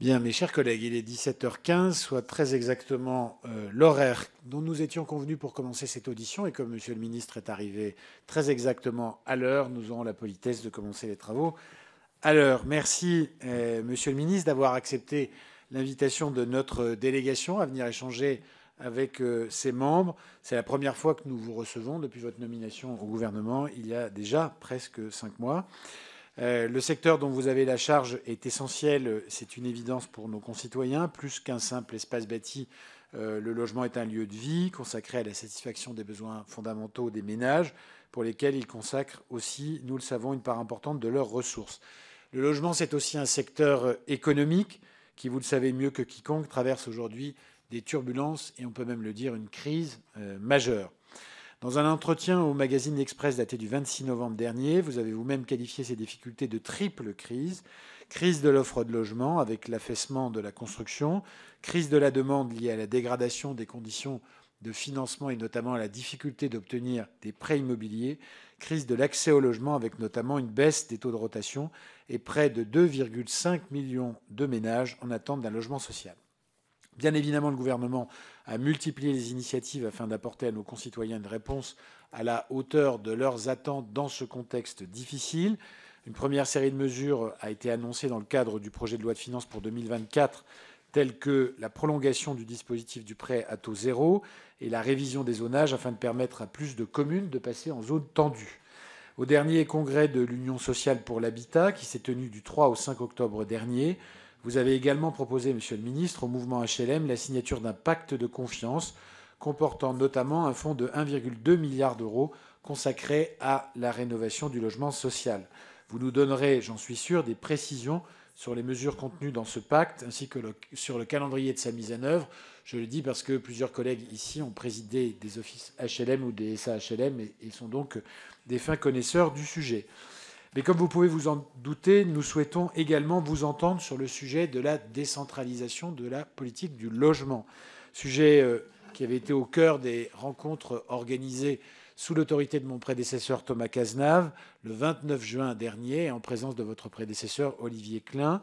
Bien, mes chers collègues, il est 17h15, soit très exactement euh, l'horaire dont nous étions convenus pour commencer cette audition. Et comme Monsieur le ministre est arrivé très exactement à l'heure, nous aurons la politesse de commencer les travaux à l'heure. Merci, euh, Monsieur le ministre, d'avoir accepté l'invitation de notre délégation à venir échanger avec euh, ses membres. C'est la première fois que nous vous recevons depuis votre nomination au gouvernement, il y a déjà presque cinq mois. Euh, le secteur dont vous avez la charge est essentiel, c'est une évidence pour nos concitoyens. Plus qu'un simple espace bâti, euh, le logement est un lieu de vie consacré à la satisfaction des besoins fondamentaux des ménages, pour lesquels ils consacrent aussi, nous le savons, une part importante de leurs ressources. Le logement, c'est aussi un secteur euh, économique qui, vous le savez mieux que quiconque, traverse aujourd'hui des turbulences et on peut même le dire une crise majeure. Dans un entretien au magazine Express daté du 26 novembre dernier, vous avez vous-même qualifié ces difficultés de triple crise. Crise de l'offre de logement avec l'affaissement de la construction, crise de la demande liée à la dégradation des conditions de financement et notamment à la difficulté d'obtenir des prêts immobiliers, crise de l'accès au logement avec notamment une baisse des taux de rotation et près de 2,5 millions de ménages en attente d'un logement social. Bien évidemment, le gouvernement à multiplier les initiatives afin d'apporter à nos concitoyens une réponse à la hauteur de leurs attentes dans ce contexte difficile. Une première série de mesures a été annoncée dans le cadre du projet de loi de finances pour 2024 telles que la prolongation du dispositif du prêt à taux zéro et la révision des zonages afin de permettre à plus de communes de passer en zone tendue. Au dernier congrès de l'Union sociale pour l'habitat, qui s'est tenu du 3 au 5 octobre dernier, vous avez également proposé, Monsieur le Ministre, au mouvement HLM la signature d'un pacte de confiance comportant notamment un fonds de 1,2 milliard d'euros consacré à la rénovation du logement social. Vous nous donnerez, j'en suis sûr, des précisions sur les mesures contenues dans ce pacte ainsi que sur le calendrier de sa mise en œuvre. Je le dis parce que plusieurs collègues ici ont présidé des offices HLM ou des SAHLM et, ils sont donc des fins connaisseurs du sujet. Mais comme vous pouvez vous en douter, nous souhaitons également vous entendre sur le sujet de la décentralisation de la politique du logement, sujet euh, qui avait été au cœur des rencontres organisées sous l'autorité de mon prédécesseur Thomas Cazenave le 29 juin dernier en présence de votre prédécesseur Olivier Klein.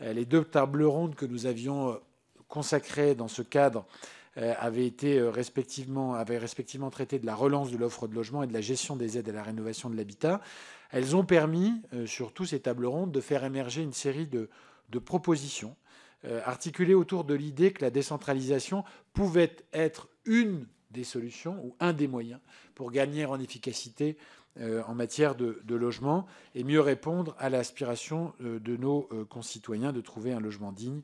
Euh, les deux tables rondes que nous avions euh, consacrées dans ce cadre avaient été respectivement, avaient respectivement traité de la relance de l'offre de logement et de la gestion des aides à la rénovation de l'habitat. Elles ont permis, euh, sur surtout ces tables rondes, de faire émerger une série de, propositions euh, articulées autour de l'idée que la décentralisation pouvait être une des solutions ou un des moyens pour gagner en efficacité euh, en matière de, logement et mieux répondre à l'aspiration de nos concitoyens de trouver un logement digne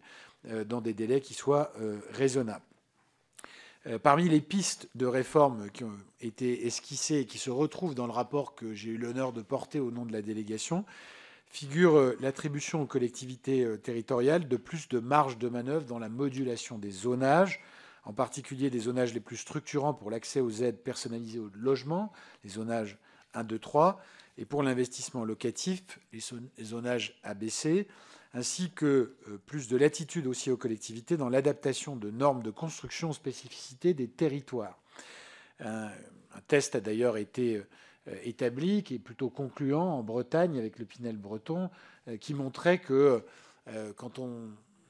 dans des délais qui soient raisonnables. Euh, parmi les pistes de réforme qui ont été esquissées et qui se retrouvent dans le rapport que j'ai eu l'honneur de porter au nom de la délégation, figure euh, l'attribution aux collectivités euh, territoriales de plus de marge de manœuvre dans la modulation des zonages, en particulier des zonages les plus structurants pour l'accès aux aides personnalisées au logement, les zonages 1, 2, 3, et pour l'investissement locatif, les zonages ABC, ainsi que euh, plus de latitude aussi aux collectivités dans l'adaptation de normes de construction aux spécificités des territoires. Un, test a d'ailleurs été euh, établi, qui est plutôt concluant en Bretagne avec le Pinel breton, euh, qui montrait que quand on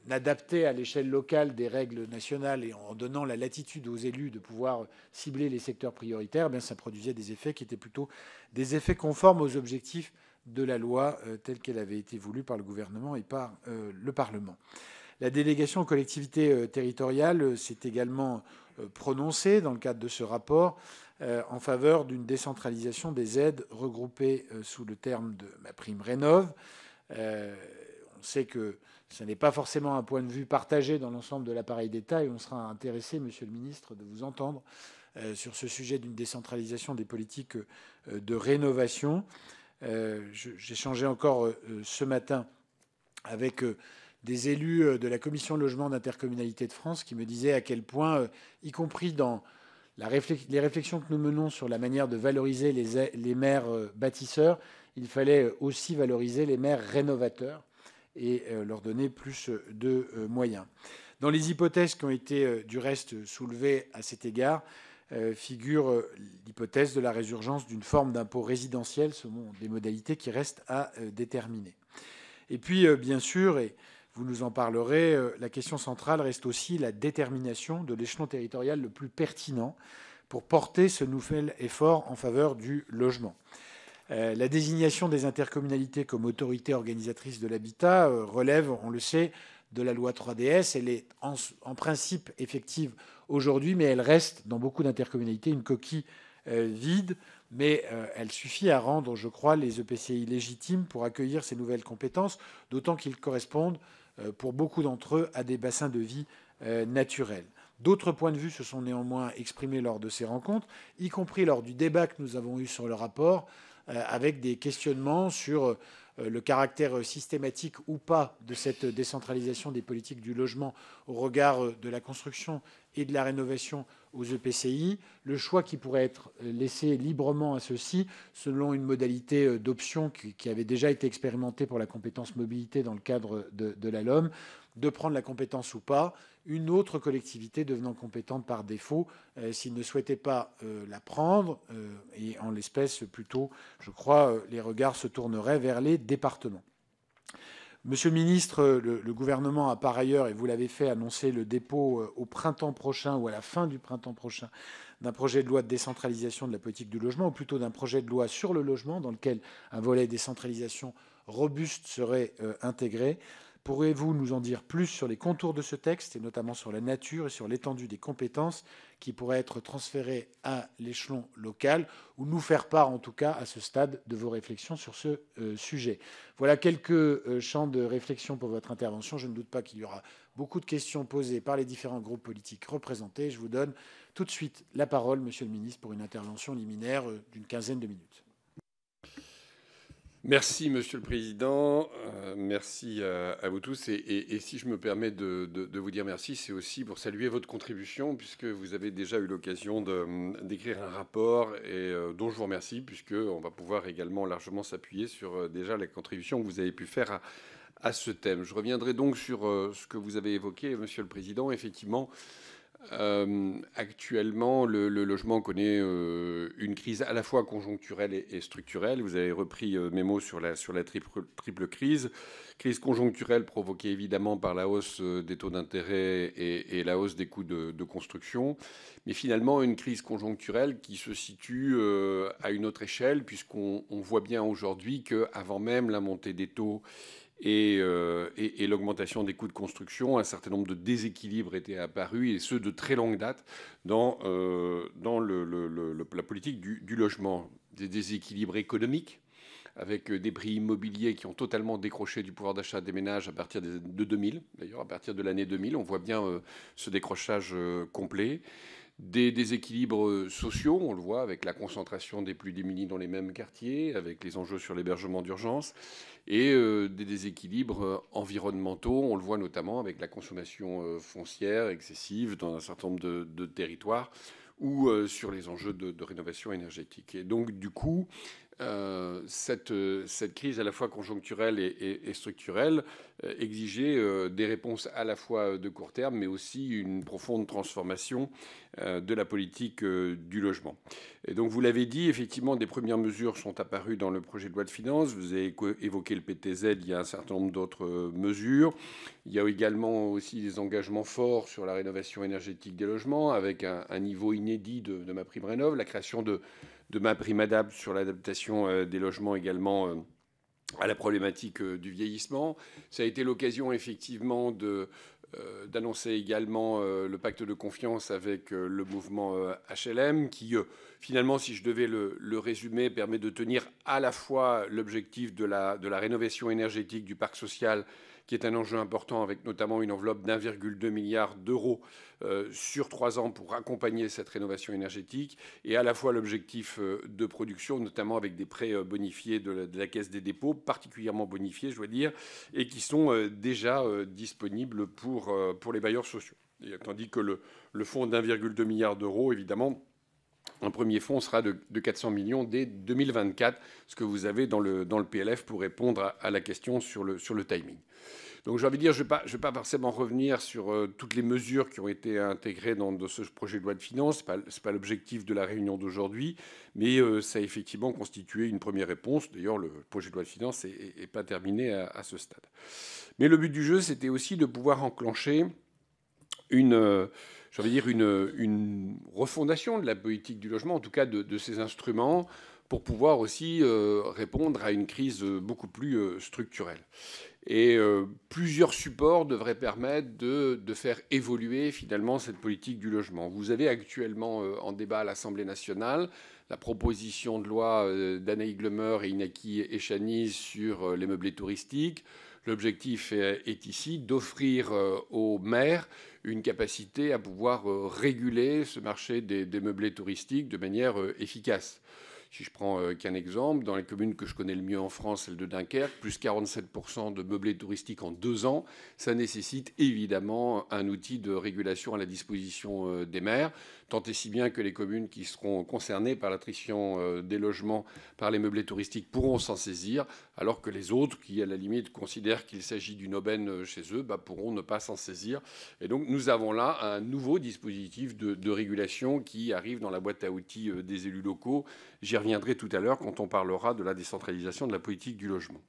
adaptait à l'échelle locale des règles nationales et en donnant la latitude aux élus de pouvoir cibler les secteurs prioritaires, eh ça produisait des effets qui étaient plutôt des effets conformes aux objectifs de la loi euh, telle qu'elle avait été voulue par le gouvernement et par euh, le Parlement. La délégation aux collectivités euh, territoriales s'est également prononcée dans le cadre de ce rapport en faveur d'une décentralisation des aides regroupées sous le terme de ma prime rénov. on sait que ce n'est pas forcément un point de vue partagé dans l'ensemble de l'appareil d'État et on sera intéressé, Monsieur le Ministre, de vous entendre sur ce sujet d'une décentralisation des politiques de rénovation. Euh, J'ai changé encore euh, euh, ce matin avec des élus de la commission logement d'intercommunalité de France qui me disaient à quel point, y compris dans les réflexions que nous menons sur la manière de valoriser les maires bâtisseurs, il fallait aussi valoriser les maires rénovateurs et leur donner plus de moyens. Dans les hypothèses qui ont été du reste soulevées à cet égard, euh, figure euh, l'hypothèse de la résurgence d'une forme d'impôt résidentiel selon des modalités qui restent à euh, déterminer. Et puis, bien sûr, et vous nous en parlerez, la question centrale reste aussi la détermination de l'échelon territorial le plus pertinent pour porter ce nouvel effort en faveur du logement. la désignation des intercommunalités comme autorité organisatrice de l'habitat relève, on le sait, de la loi 3DS. Elle est en, principe effective aujourd'hui, mais elle reste dans beaucoup d'intercommunalités une coquille euh, vide, mais euh, elle suffit à rendre, je crois, les EPCI légitimes pour accueillir ces nouvelles compétences, d'autant qu'ils correspondent euh, pour beaucoup d'entre eux à des bassins de vie naturels. D'autres points de vue se sont néanmoins exprimés lors de ces rencontres, y compris lors du débat que nous avons eu sur le rapport, avec des questionnements sur euh, le caractère euh, systématique ou pas de cette décentralisation des politiques du logement au regard euh, de la construction et de la rénovation aux EPCI, le choix qui pourrait être laissé librement à ceux-ci selon une modalité d'option qui, avait déjà été expérimentée pour la compétence mobilité dans le cadre de, de la LOM, de prendre la compétence ou pas, une autre collectivité devenant compétente par défaut euh, s'il ne souhaitait pas euh, la prendre. Euh, et en l'espèce, plutôt, je crois, les regards se tourneraient vers les départements. Monsieur le ministre, le, le gouvernement a par ailleurs, et vous l'avez fait, annoncé le dépôt au printemps prochain ou à la fin du printemps prochain d'un projet de loi de décentralisation de la politique du logement, ou plutôt d'un projet de loi sur le logement dans lequel un volet décentralisation robuste serait intégré. Pourrez-vous nous en dire plus sur les contours de ce texte et notamment sur la nature et sur l'étendue des compétences qui pourraient être transférées à l'échelon local ou nous faire part en tout cas à ce stade de vos réflexions sur ce euh, sujet Voilà quelques euh, champs de réflexion pour votre intervention. Je ne doute pas qu'il y aura beaucoup de questions posées par les différents groupes politiques représentés. Je vous donne tout de suite la parole, Monsieur le Ministre, pour une intervention liminaire euh, d'une quinzaine de minutes. Merci, Monsieur le Président. Euh, merci euh, à, vous tous. Et, si je me permets de, vous dire merci, c'est aussi pour saluer votre contribution, puisque vous avez déjà eu l'occasion euh, d'écrire un rapport et dont je vous remercie, puisqu'on va pouvoir également largement s'appuyer sur déjà la contribution que vous avez pu faire à, à ce thème. Je reviendrai donc sur ce que vous avez évoqué, Monsieur le Président. Effectivement. Euh, actuellement, le, logement connaît euh, une crise à la fois conjoncturelle et, structurelle. Vous avez repris euh, mes mots sur la, sur la triple, crise. Crise conjoncturelle provoquée évidemment par la hausse des taux d'intérêt et, la hausse des coûts de, de, construction. Mais finalement, une crise conjoncturelle qui se situe à une autre échelle, puisqu'on voit bien aujourd'hui qu'avant même la montée des taux euh, et, l'augmentation des coûts de construction, un certain nombre de déséquilibres étaient apparus, et ceux de très longue date, dans, euh, la politique du, logement. Des déséquilibres économiques, avec des prix immobiliers qui ont totalement décroché du pouvoir d'achat des ménages à partir de 2000, d'ailleurs, à partir de l'année 2000, on voit bien euh, ce décrochage complet des déséquilibres euh, sociaux, on le voit avec la concentration des plus démunis dans les mêmes quartiers, avec les enjeux sur l'hébergement d'urgence, et euh, des déséquilibres euh, environnementaux, on le voit notamment avec la consommation foncière excessive dans un certain nombre de, territoires ou sur les enjeux de, de rénovation énergétique. Et donc, du coup, euh, euh, cette, crise à la fois conjoncturelle et, structurelle euh, exigeait des réponses à la fois de court terme, mais aussi une profonde transformation de la politique du logement. Et donc, vous l'avez dit, effectivement, des premières mesures sont apparues dans le projet de loi de finances. Vous avez évoqué le PTZ, il y a un certain nombre d'autres mesures. Il y a également aussi des engagements forts sur la rénovation énergétique des logements, avec un, niveau inédit de, de ma prime rénov, la création de de ma prime adapte sur l'adaptation euh, des logements également euh, à la problématique euh, du vieillissement. Ça a été l'occasion effectivement de d'annoncer également le pacte de confiance avec le mouvement HLM, qui finalement, si je devais le, résumer, permet de tenir à la fois l'objectif de la, de la rénovation énergétique du parc social qui est un enjeu important avec notamment une enveloppe d'1,2 milliard d'euros euh, sur trois ans pour accompagner cette rénovation énergétique et à la fois l'objectif euh, de production, notamment avec des prêts euh, bonifiés de la, Caisse des dépôts, particulièrement bonifiés, je dois dire, et qui sont déjà disponibles pour, pour les bailleurs sociaux. tandis que le, le fonds d'1,2 milliard d'euros, évidemment, un premier fonds sera de, 400 millions dès 2024, ce que vous avez dans le, dans le PLF pour répondre à, la question sur le, sur le timing. Donc j'ai envie de dire, je ne vais, pas forcément revenir sur euh, toutes les mesures qui ont été intégrées dans ce projet de loi de finances. Ce n'est pas, l'objectif de la réunion d'aujourd'hui, mais euh, ça a effectivement constitué une première réponse. D'ailleurs, le projet de loi de finances n'est pas terminé à, ce stade. Mais le but du jeu, c'était aussi de pouvoir enclencher une... Euh, je veux dire, une, refondation de la politique du logement, en tout cas de, ses instruments, pour pouvoir aussi euh, répondre à une crise beaucoup plus euh, structurelle. Et euh, plusieurs supports devraient permettre de, faire évoluer finalement cette politique du logement. Vous avez actuellement en débat à l'Assemblée nationale la proposition de loi d'Anaï Glemer et Inaki Echaniz sur les meublés touristiques. L'objectif est, ici d'offrir aux maires une capacité à pouvoir euh, réguler ce marché des, meublés touristiques de manière euh, efficace. Si je prends euh, qu'un exemple, dans les communes que je connais le mieux en France, celle de Dunkerque, plus 47% de meublés touristiques en deux ans, ça nécessite évidemment un outil de régulation à la disposition des maires tant et si bien que les communes qui seront concernées par l'attrition euh, des logements par les meublés touristiques pourront s'en saisir, alors que les autres qui, à la limite, considèrent qu'il s'agit d'une aubaine euh, chez eux, bah, pourront ne pas s'en saisir. Et donc nous avons là un nouveau dispositif de, de régulation qui arrive dans la boîte à outils euh, des élus locaux. J'y reviendrai tout à l'heure quand on parlera de la décentralisation de la politique du logement.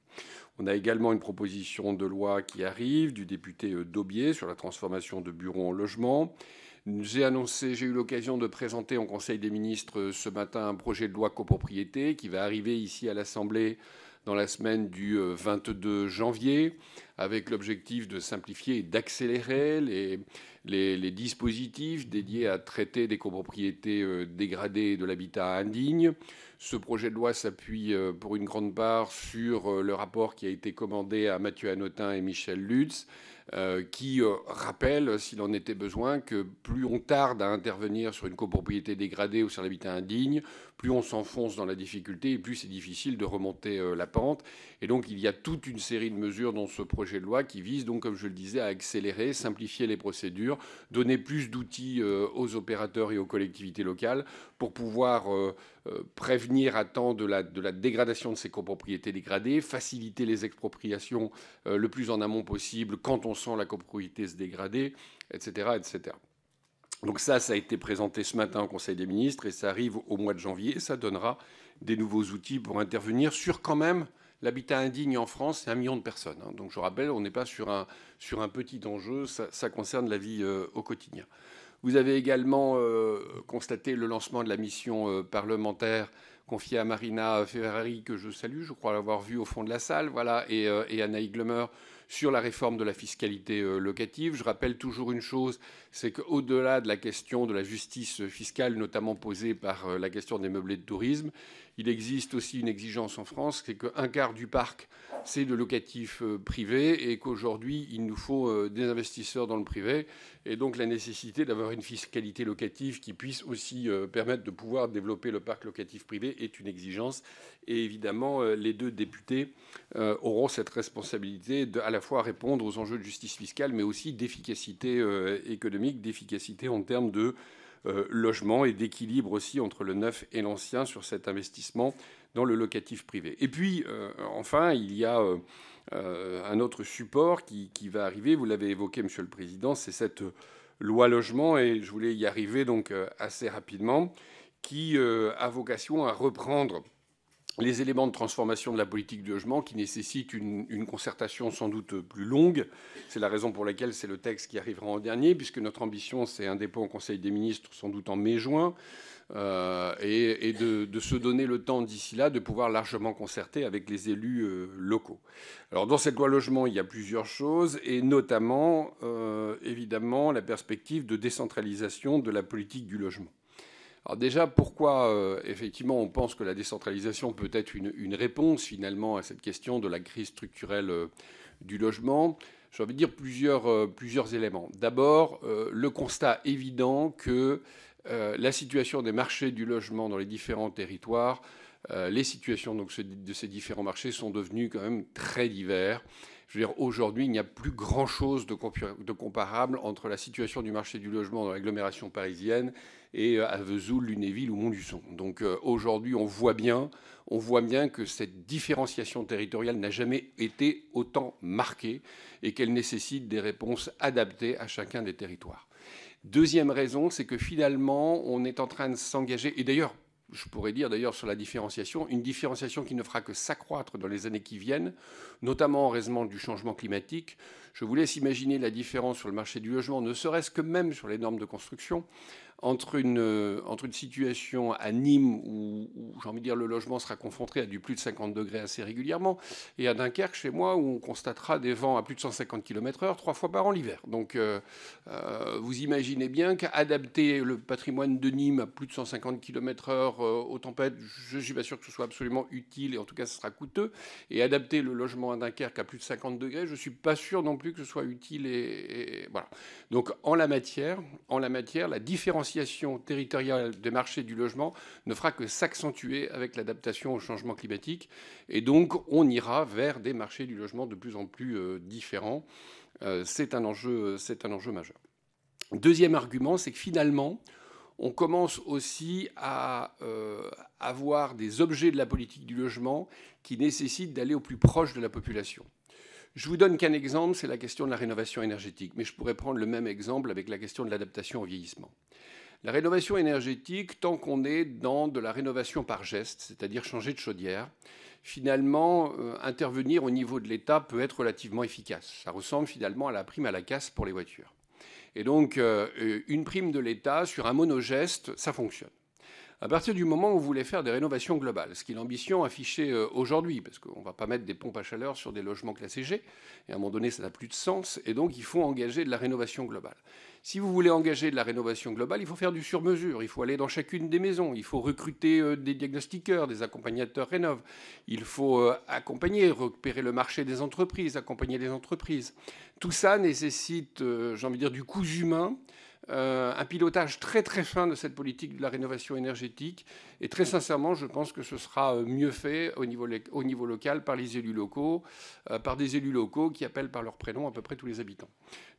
On a également une proposition de loi qui arrive du député Daubier sur la transformation de bureaux en logements. J'ai annoncé, j'ai eu l'occasion de présenter au Conseil des ministres euh, ce matin un projet de loi copropriété qui va arriver ici à l'Assemblée dans la semaine du 22 euh, janvier, avec l'objectif de simplifier et d'accélérer les, dispositifs dédiés à traiter des copropriétés euh, dégradées de l'habitat indigne. Ce projet de loi s'appuie pour une grande part sur le rapport qui a été commandé à Mathieu Hanotin et Michel Lutz euh, qui euh, rappelle, s'il en était besoin, que plus on tarde à intervenir sur une copropriété dégradée ou sur l'habitat indigne, plus on s'enfonce dans la difficulté et plus c'est difficile de remonter euh, la pente. Et donc il y a toute une série de mesures dans ce projet de loi qui vise donc, comme je le disais, à accélérer, simplifier les procédures, donner plus d'outils euh, aux opérateurs et aux collectivités locales pour pouvoir euh, prévenir à temps de la, dégradation de ces copropriétés dégradées, faciliter les expropriations le plus en amont possible quand on sent la copropriété se dégrader, etc., etc. Donc ça, ça a été présenté ce matin au Conseil des ministres et ça arrive au mois de janvier et ça donnera des nouveaux outils pour intervenir sur quand même l'habitat indigne en France, c'est un million de personnes. Hein. Donc je rappelle, on n'est pas sur un, sur un petit enjeu, ça, concerne la vie euh, au quotidien. Vous avez également euh, constaté le lancement de la mission euh, parlementaire confié à Marina Ferrari, que je salue, je crois l'avoir vue au fond de la salle, voilà, et, euh, à et Anaï sur la réforme de la fiscalité euh, locative. Je rappelle toujours une chose, c'est qu'au-delà de la question de la justice fiscale, notamment posée par euh, la question des meublés de tourisme, il existe aussi une exigence en France, c'est qu'un quart du parc, c'est de locatif privé, et qu'aujourd'hui, il nous faut des investisseurs dans le privé, et donc la nécessité d'avoir une fiscalité locative qui puisse aussi permettre de pouvoir développer le parc locatif privé est une exigence. Et évidemment, euh, les deux députés euh, auront cette responsabilité de à la fois répondre aux enjeux de justice fiscale, mais aussi d'efficacité euh, économique, d'efficacité en termes de logement et d'équilibre aussi entre le neuf et l'ancien sur cet investissement dans le locatif privé. Et puis, enfin, il y a un autre support qui, qui va arriver, vous l'avez évoqué, Monsieur le Président, c'est cette loi logement, et je voulais y arriver donc assez rapidement qui euh, a vocation à reprendre les éléments de transformation de la politique du logement qui nécessitent une, concertation sans doute plus longue. C'est la raison pour laquelle c'est le texte qui arrivera en dernier, puisque notre ambition, c'est un dépôt au Conseil des ministres sans doute en mai-juin, euh, et, de, se donner le temps d'ici là de pouvoir largement concerter avec les élus euh, locaux. Alors dans cette loi logement, il y a plusieurs choses, et notamment, évidemment, la perspective de décentralisation de la politique du logement. Alors déjà, pourquoi euh, effectivement on pense que la décentralisation peut être une, réponse finalement à cette question de la crise structurelle euh, du logement J'ai envie de dire plusieurs, euh, éléments. D'abord, le constat évident que la situation des marchés du logement dans les différents territoires, les situations de ces différents marchés sont devenues quand même très diverses. Je veux dire, aujourd'hui, il n'y a plus grand-chose de, comparable entre la situation du marché du logement dans l'agglomération parisienne et euh, à Vesoul, Lunéville ou Montluçon. Donc euh, aujourd'hui, on voit bien, on voit bien que cette différenciation territoriale n'a jamais été autant marquée et qu'elle nécessite des réponses adaptées à chacun des territoires. Deuxième raison, c'est que finalement, on est en train de s'engager, et d'ailleurs, je pourrais dire d'ailleurs sur la différenciation, une différenciation qui ne fera que s'accroître dans les années qui viennent, notamment en raison du changement climatique. Je vous laisse imaginer la différence sur le marché du logement, ne serait-ce que même sur les normes de construction, entre une, euh, entre une situation à Nîmes où, j'ai envie de dire, le logement sera confronté à du plus de 50 degrés assez régulièrement, et à Dunkerque, chez moi, où on constatera des vents à plus de 150 km/h trois fois par an l'hiver. Donc, euh, euh, vous imaginez bien qu'adapter le patrimoine de Nîmes à plus de 150 km/h aux tempêtes, je ne suis pas sûr que ce soit absolument utile, et en tout cas, ce sera coûteux. Et adapter le logement à Dunkerque à plus de 50 degrés, je ne suis pas sûr non plus que ce soit utile. Et, voilà. Donc, en la matière, en la matière, la différenciation l'association territoriale des marchés du logement ne fera que s'accentuer avec l'adaptation au changement climatique. Et donc, on ira vers des marchés du logement de plus en plus euh, différents. Euh, c'est un enjeu, c'est un enjeu majeur. Deuxième argument, c'est que finalement, on commence aussi à euh, avoir des objets de la politique du logement qui nécessitent d'aller au plus proche de la population. Je vous donne qu'un exemple, c'est la question de la rénovation énergétique, mais je pourrais prendre le même exemple avec la question de l'adaptation au vieillissement. La rénovation énergétique, tant qu'on est dans de la rénovation par geste, c'est-à-dire changer de chaudière, finalement, euh, intervenir au niveau de l'État peut être relativement efficace. Ça ressemble finalement à la prime à la casse pour les voitures. Et donc, euh, euh, une prime de l'État sur un monogeste, ça fonctionne à partir du moment où vous voulez faire des rénovations globales, ce qui est l'ambition affichée euh, aujourd'hui, parce qu'on ne va pas mettre des pompes à chaleur sur des logements classés G, et à un moment donné, ça n'a plus de sens, et donc il faut engager de la rénovation globale. Si vous voulez engager de la rénovation globale, il faut faire du sur-mesure, il faut aller dans chacune des maisons, il faut recruter euh, des diagnostiqueurs, des accompagnateurs rénov, il faut euh, accompagner, repérer le marché des entreprises, accompagner les entreprises. Tout ça nécessite, j'ai envie de dire, du coût humain, euh, un pilotage très très fin de cette politique de la rénovation énergétique. Et très sincèrement, je pense que ce sera euh, mieux fait au niveau, au niveau local par les élus locaux, euh, par des élus locaux qui appellent par leur prénom à peu près tous les habitants.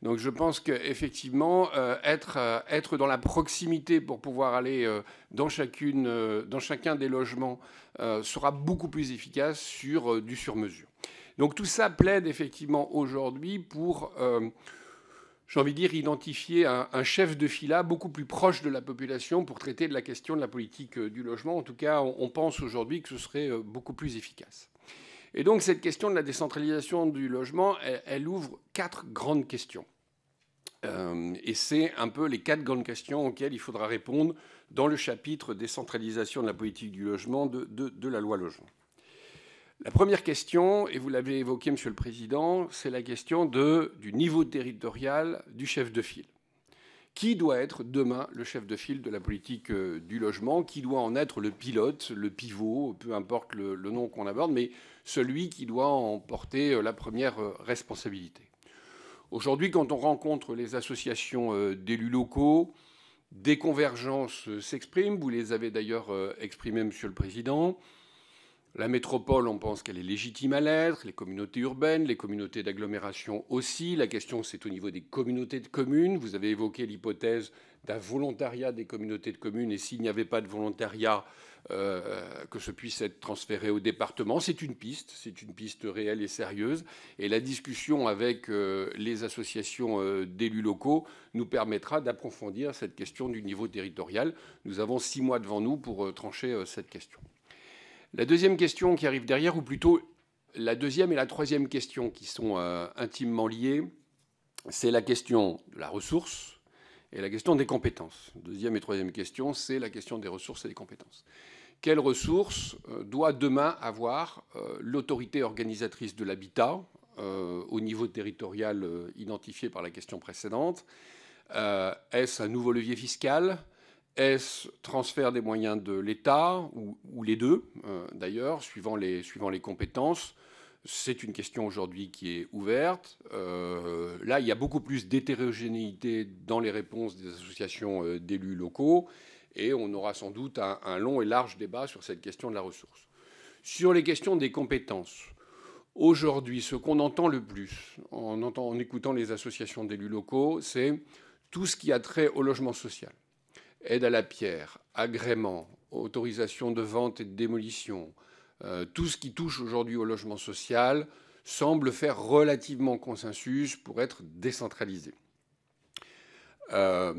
Donc je pense qu'effectivement, effectivement être, être dans la proximité pour pouvoir aller dans, chacune, dans chacun des logements sera beaucoup plus efficace sur du sur-mesure. Donc tout ça plaide effectivement aujourd'hui pour j'ai envie de dire, identifier un, chef de fila beaucoup plus proche de la population pour traiter de la question de la politique euh, du logement. En tout cas, on, pense aujourd'hui que ce serait euh, beaucoup plus efficace. Et donc, cette question de la décentralisation du logement, elle, ouvre quatre grandes questions. Euh, et c'est un peu les quatre grandes questions auxquelles il faudra répondre dans le chapitre décentralisation de la politique du logement de la loi logement. La première question, et vous l'avez évoquée, Monsieur le Président, c'est la question du niveau territorial du chef de file. Qui doit être demain le chef de file de la politique euh, du logement Qui doit en être le pilote, le pivot, peu importe le, nom qu'on aborde, mais celui qui doit en porter euh, la première euh, responsabilité Aujourd'hui, quand on rencontre les associations d'élus locaux, des convergences s'expriment. Vous les avez d'ailleurs exprimées, Monsieur le Président. La métropole, on pense qu'elle est légitime à l'être, les communautés urbaines, les communautés d'agglomération aussi. La question, c'est au niveau des communautés de communes. Vous avez évoqué l'hypothèse d'un volontariat des communautés de communes, et s'il n'y avait pas de volontariat, euh, que ce puisse être transféré au département. C'est une piste, c'est une piste réelle et sérieuse. Et la discussion avec euh, les associations euh, d'élus locaux nous permettra d'approfondir cette question du niveau territorial. Nous avons six mois devant nous pour trancher cette question. La deuxième question qui arrive derrière, ou plutôt la deuxième et la troisième question qui sont euh, intimement liées, c'est la question de la ressource et la question des compétences. Deuxième et troisième question, c'est la question des ressources et des compétences. Quelles ressources euh, doit demain avoir euh, l'autorité organisatrice de l'habitat au niveau territorial identifié par la question précédente Est-ce un nouveau levier fiscal est-ce transfert des moyens de l'État ou, les deux, euh, d'ailleurs, suivant les, compétences C'est une question aujourd'hui qui est ouverte. Euh, là, il y a beaucoup plus d'hétérogénéité dans les réponses des associations euh, d'élus locaux et on aura sans doute un, long et large débat sur cette question de la ressource. Sur les questions des compétences, aujourd'hui, ce qu'on entend le plus en écoutant les associations d'élus locaux, c'est tout ce qui a trait au logement social aide à la pierre, agrément, autorisation de vente et de démolition, euh, tout ce qui touche aujourd'hui au logement social semble faire relativement consensus pour être décentralisé. Euh,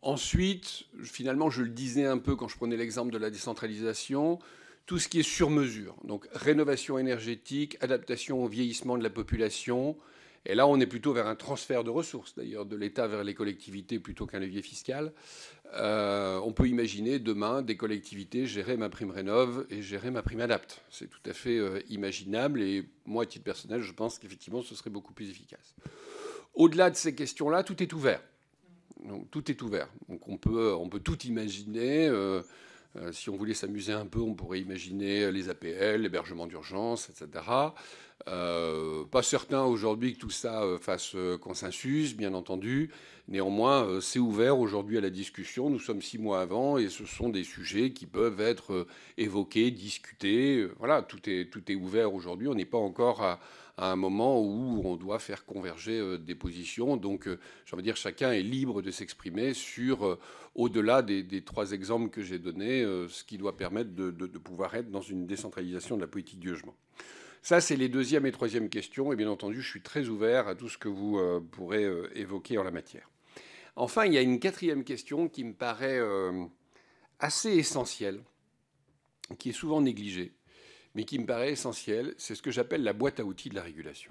ensuite, finalement, je le disais un peu quand je prenais l'exemple de la décentralisation, tout ce qui est sur mesure, donc rénovation énergétique, adaptation au vieillissement de la population, et là, on est plutôt vers un transfert de ressources, d'ailleurs, de l'État vers les collectivités plutôt qu'un levier fiscal. Euh, on peut imaginer demain des collectivités gérer ma prime rénov et gérer ma prime adapte. C'est tout à fait euh, imaginable et moi, à titre personnel, je pense qu'effectivement, ce serait beaucoup plus efficace. Au-delà de ces questions-là, tout est ouvert. Donc, tout est ouvert. Donc on peut, on peut tout imaginer. Euh, euh, si on voulait s'amuser un peu, on pourrait imaginer les APL, l'hébergement d'urgence, etc. Euh, pas certain aujourd'hui que tout ça euh, fasse consensus, bien entendu. Néanmoins, c'est ouvert aujourd'hui à la discussion. Nous sommes six mois avant et ce sont des sujets qui peuvent être évoqués, discutés. Voilà, tout est, tout est ouvert aujourd'hui. On n'est pas encore à à un moment où on doit faire converger euh, des positions. Donc, euh, j'ai veux dire, chacun est libre de s'exprimer sur, euh, au-delà des, trois exemples que j'ai donnés, ce qui doit permettre de, pouvoir être dans une décentralisation de la politique du jugement. Ça, c'est les deuxième et troisième questions. Et bien entendu, je suis très ouvert à tout ce que vous pourrez évoquer en la matière. Enfin, il y a une quatrième question qui me paraît assez essentielle, qui est souvent négligée, mais qui me paraît essentiel, c'est ce que j'appelle la boîte à outils de la régulation.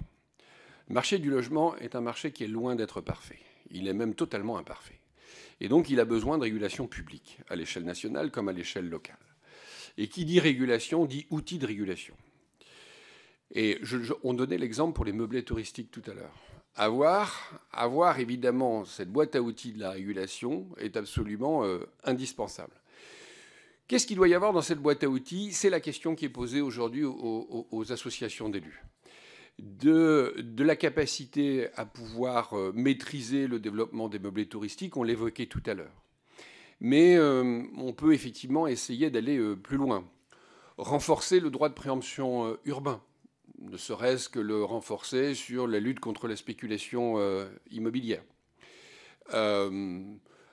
Le marché du logement est un marché qui est loin d'être parfait. Il est même totalement imparfait. Et donc, il a besoin de régulation publique, à l'échelle nationale comme à l'échelle locale. Et qui dit régulation dit outil de régulation. Et on donnait l'exemple pour les meublés touristiques tout à l'heure. Avoir, avoir évidemment cette boîte à outils de la régulation est absolument euh, indispensable. Qu'est-ce qu'il doit y avoir dans cette boîte à outils C'est la question qui est posée aujourd'hui aux, associations d'élus. De, la capacité à pouvoir euh, maîtriser le développement des meublés touristiques, on l'évoquait tout à l'heure. Mais euh, on peut effectivement essayer d'aller euh, plus loin. Renforcer le droit de préemption urbain, ne serait-ce que le renforcer sur la lutte contre la spéculation immobilière.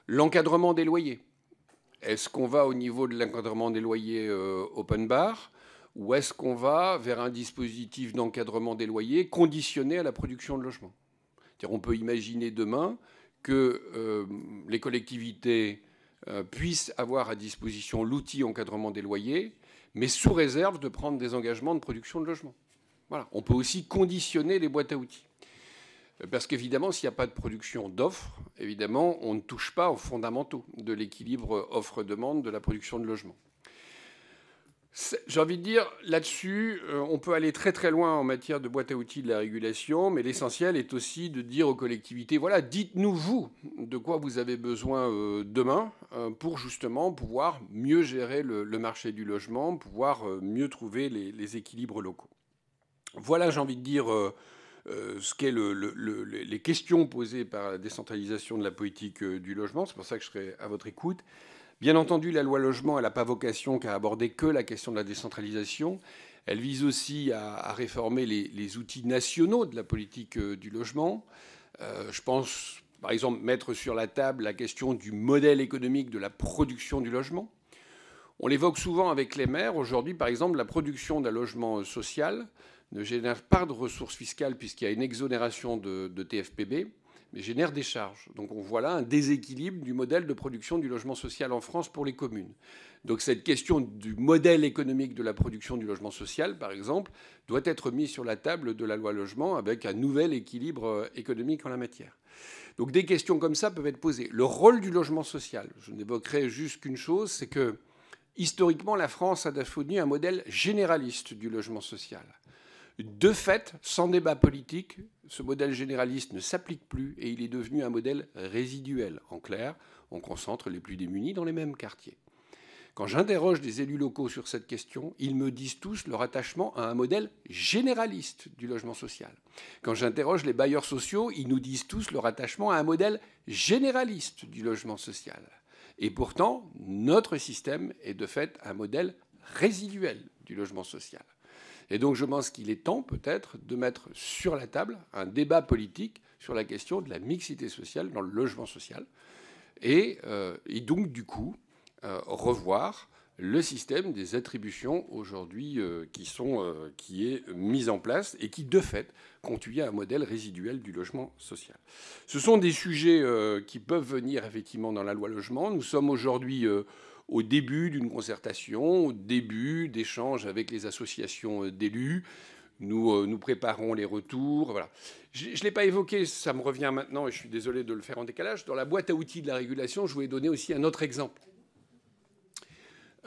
L'encadrement des loyers est-ce qu'on va au niveau de l'encadrement des loyers euh, open bar ou est-ce qu'on va vers un dispositif d'encadrement des loyers conditionné à la production de logements On peut imaginer demain que euh, les collectivités euh, puissent avoir à disposition l'outil encadrement des loyers, mais sous réserve de prendre des engagements de production de logements. Voilà. On peut aussi conditionner les boîtes à outils. Euh, parce qu'évidemment, s'il n'y a pas de production d'offres, évidemment, on ne touche pas aux fondamentaux de l'équilibre offre-demande de la production de logements. J'ai envie de dire, là-dessus, euh, on peut aller très très loin en matière de boîte à outils de la régulation, mais l'essentiel est aussi de dire aux collectivités, voilà, dites-nous vous de quoi vous avez besoin euh, demain pour justement pouvoir mieux gérer le, marché du logement, pouvoir mieux trouver les, équilibres locaux. Voilà, j'ai envie de dire euh, ce qu'est les questions posées par la décentralisation de la politique euh, du logement. C'est pour ça que je serai à votre écoute. Bien entendu, la loi logement, elle n'a pas vocation qu'à aborder que la question de la décentralisation. Elle vise aussi à, réformer les, outils nationaux de la politique euh, du logement. je pense, par exemple, mettre sur la table la question du modèle économique de la production du logement. On l'évoque souvent avec les maires. Aujourd'hui, par exemple, la production d'un logement social, ne génère pas de ressources fiscales puisqu'il y a une exonération de, TFPB, mais génère des charges. Donc on voit là un déséquilibre du modèle de production du logement social en France pour les communes. Donc cette question du modèle économique de la production du logement social, par exemple, doit être mise sur la table de la loi logement avec un nouvel équilibre euh, économique en la matière. Donc des questions comme ça peuvent être posées. Le rôle du logement social, je n'évoquerai juste qu'une chose, c'est que historiquement, la France a défini un modèle généraliste du logement social de fait, sans débat politique, ce modèle généraliste ne s'applique plus et il est devenu un modèle résiduel. En clair, on concentre les plus démunis dans les mêmes quartiers. Quand j'interroge des élus locaux sur cette question, ils me disent tous leur attachement à un modèle généraliste du logement social. Quand j'interroge les bailleurs sociaux, ils nous disent tous leur attachement à un modèle généraliste du logement social. Et pourtant, notre système est de fait un modèle résiduel du logement social. Et donc je pense qu'il est temps peut-être de mettre sur la table un débat politique sur la question de la mixité sociale dans le logement social. Et, euh, donc du coup, euh, revoir le système des attributions aujourd'hui euh, qui, sont, qui est mis en place et qui de fait conduit à un modèle résiduel du logement social. Ce sont des sujets qui peuvent venir effectivement dans la loi logement. Nous sommes aujourd'hui au début d'une concertation, au début d'échanges avec les associations euh, d'élus. Nous, euh, nous préparons les retours. Voilà. Je ne l'ai pas évoqué, ça me revient maintenant et je suis désolé de le faire en décalage. Dans la boîte à outils de la régulation, je voulais donner aussi un autre exemple.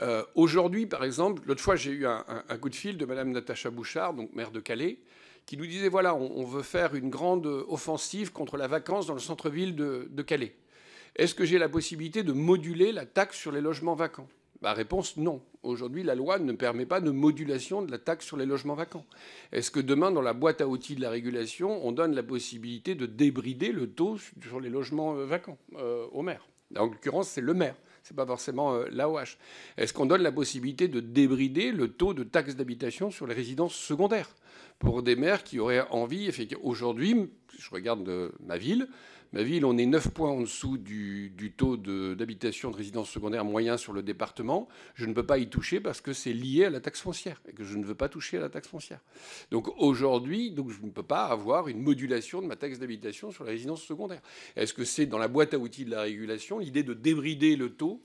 Euh, aujourd'hui, par exemple, l'autre fois, j'ai eu un, coup de fil de Madame Natacha Bouchard, donc maire de Calais, qui nous disait voilà, on, veut faire une grande offensive contre la vacance dans le centre-ville de Calais. Est-ce que j'ai la possibilité de moduler la taxe sur les logements vacants Ma réponse, non. Aujourd'hui, la loi ne permet pas de modulation de la taxe sur les logements vacants. Est-ce que demain, dans la boîte à outils de la régulation, on donne la possibilité de débrider le taux sur les logements euh, vacants aux euh, au maire En l'occurrence, c'est le maire. ce n'est pas forcément euh, l'AOH. Est-ce qu'on donne la possibilité de débrider le taux de taxe d'habitation sur les résidences secondaires pour des maires qui auraient envie, aujourd'hui, je regarde ma ville, ma ville, on est 9 points en dessous du, taux d'habitation de, résidence secondaire moyen sur le département. Je ne peux pas y toucher parce que c'est lié à la taxe foncière et que je ne veux pas toucher à la taxe foncière. Donc aujourd'hui, je ne peux pas avoir une modulation de ma taxe d'habitation sur la résidence secondaire. Est-ce que c'est dans la boîte à outils de la régulation l'idée de débrider le taux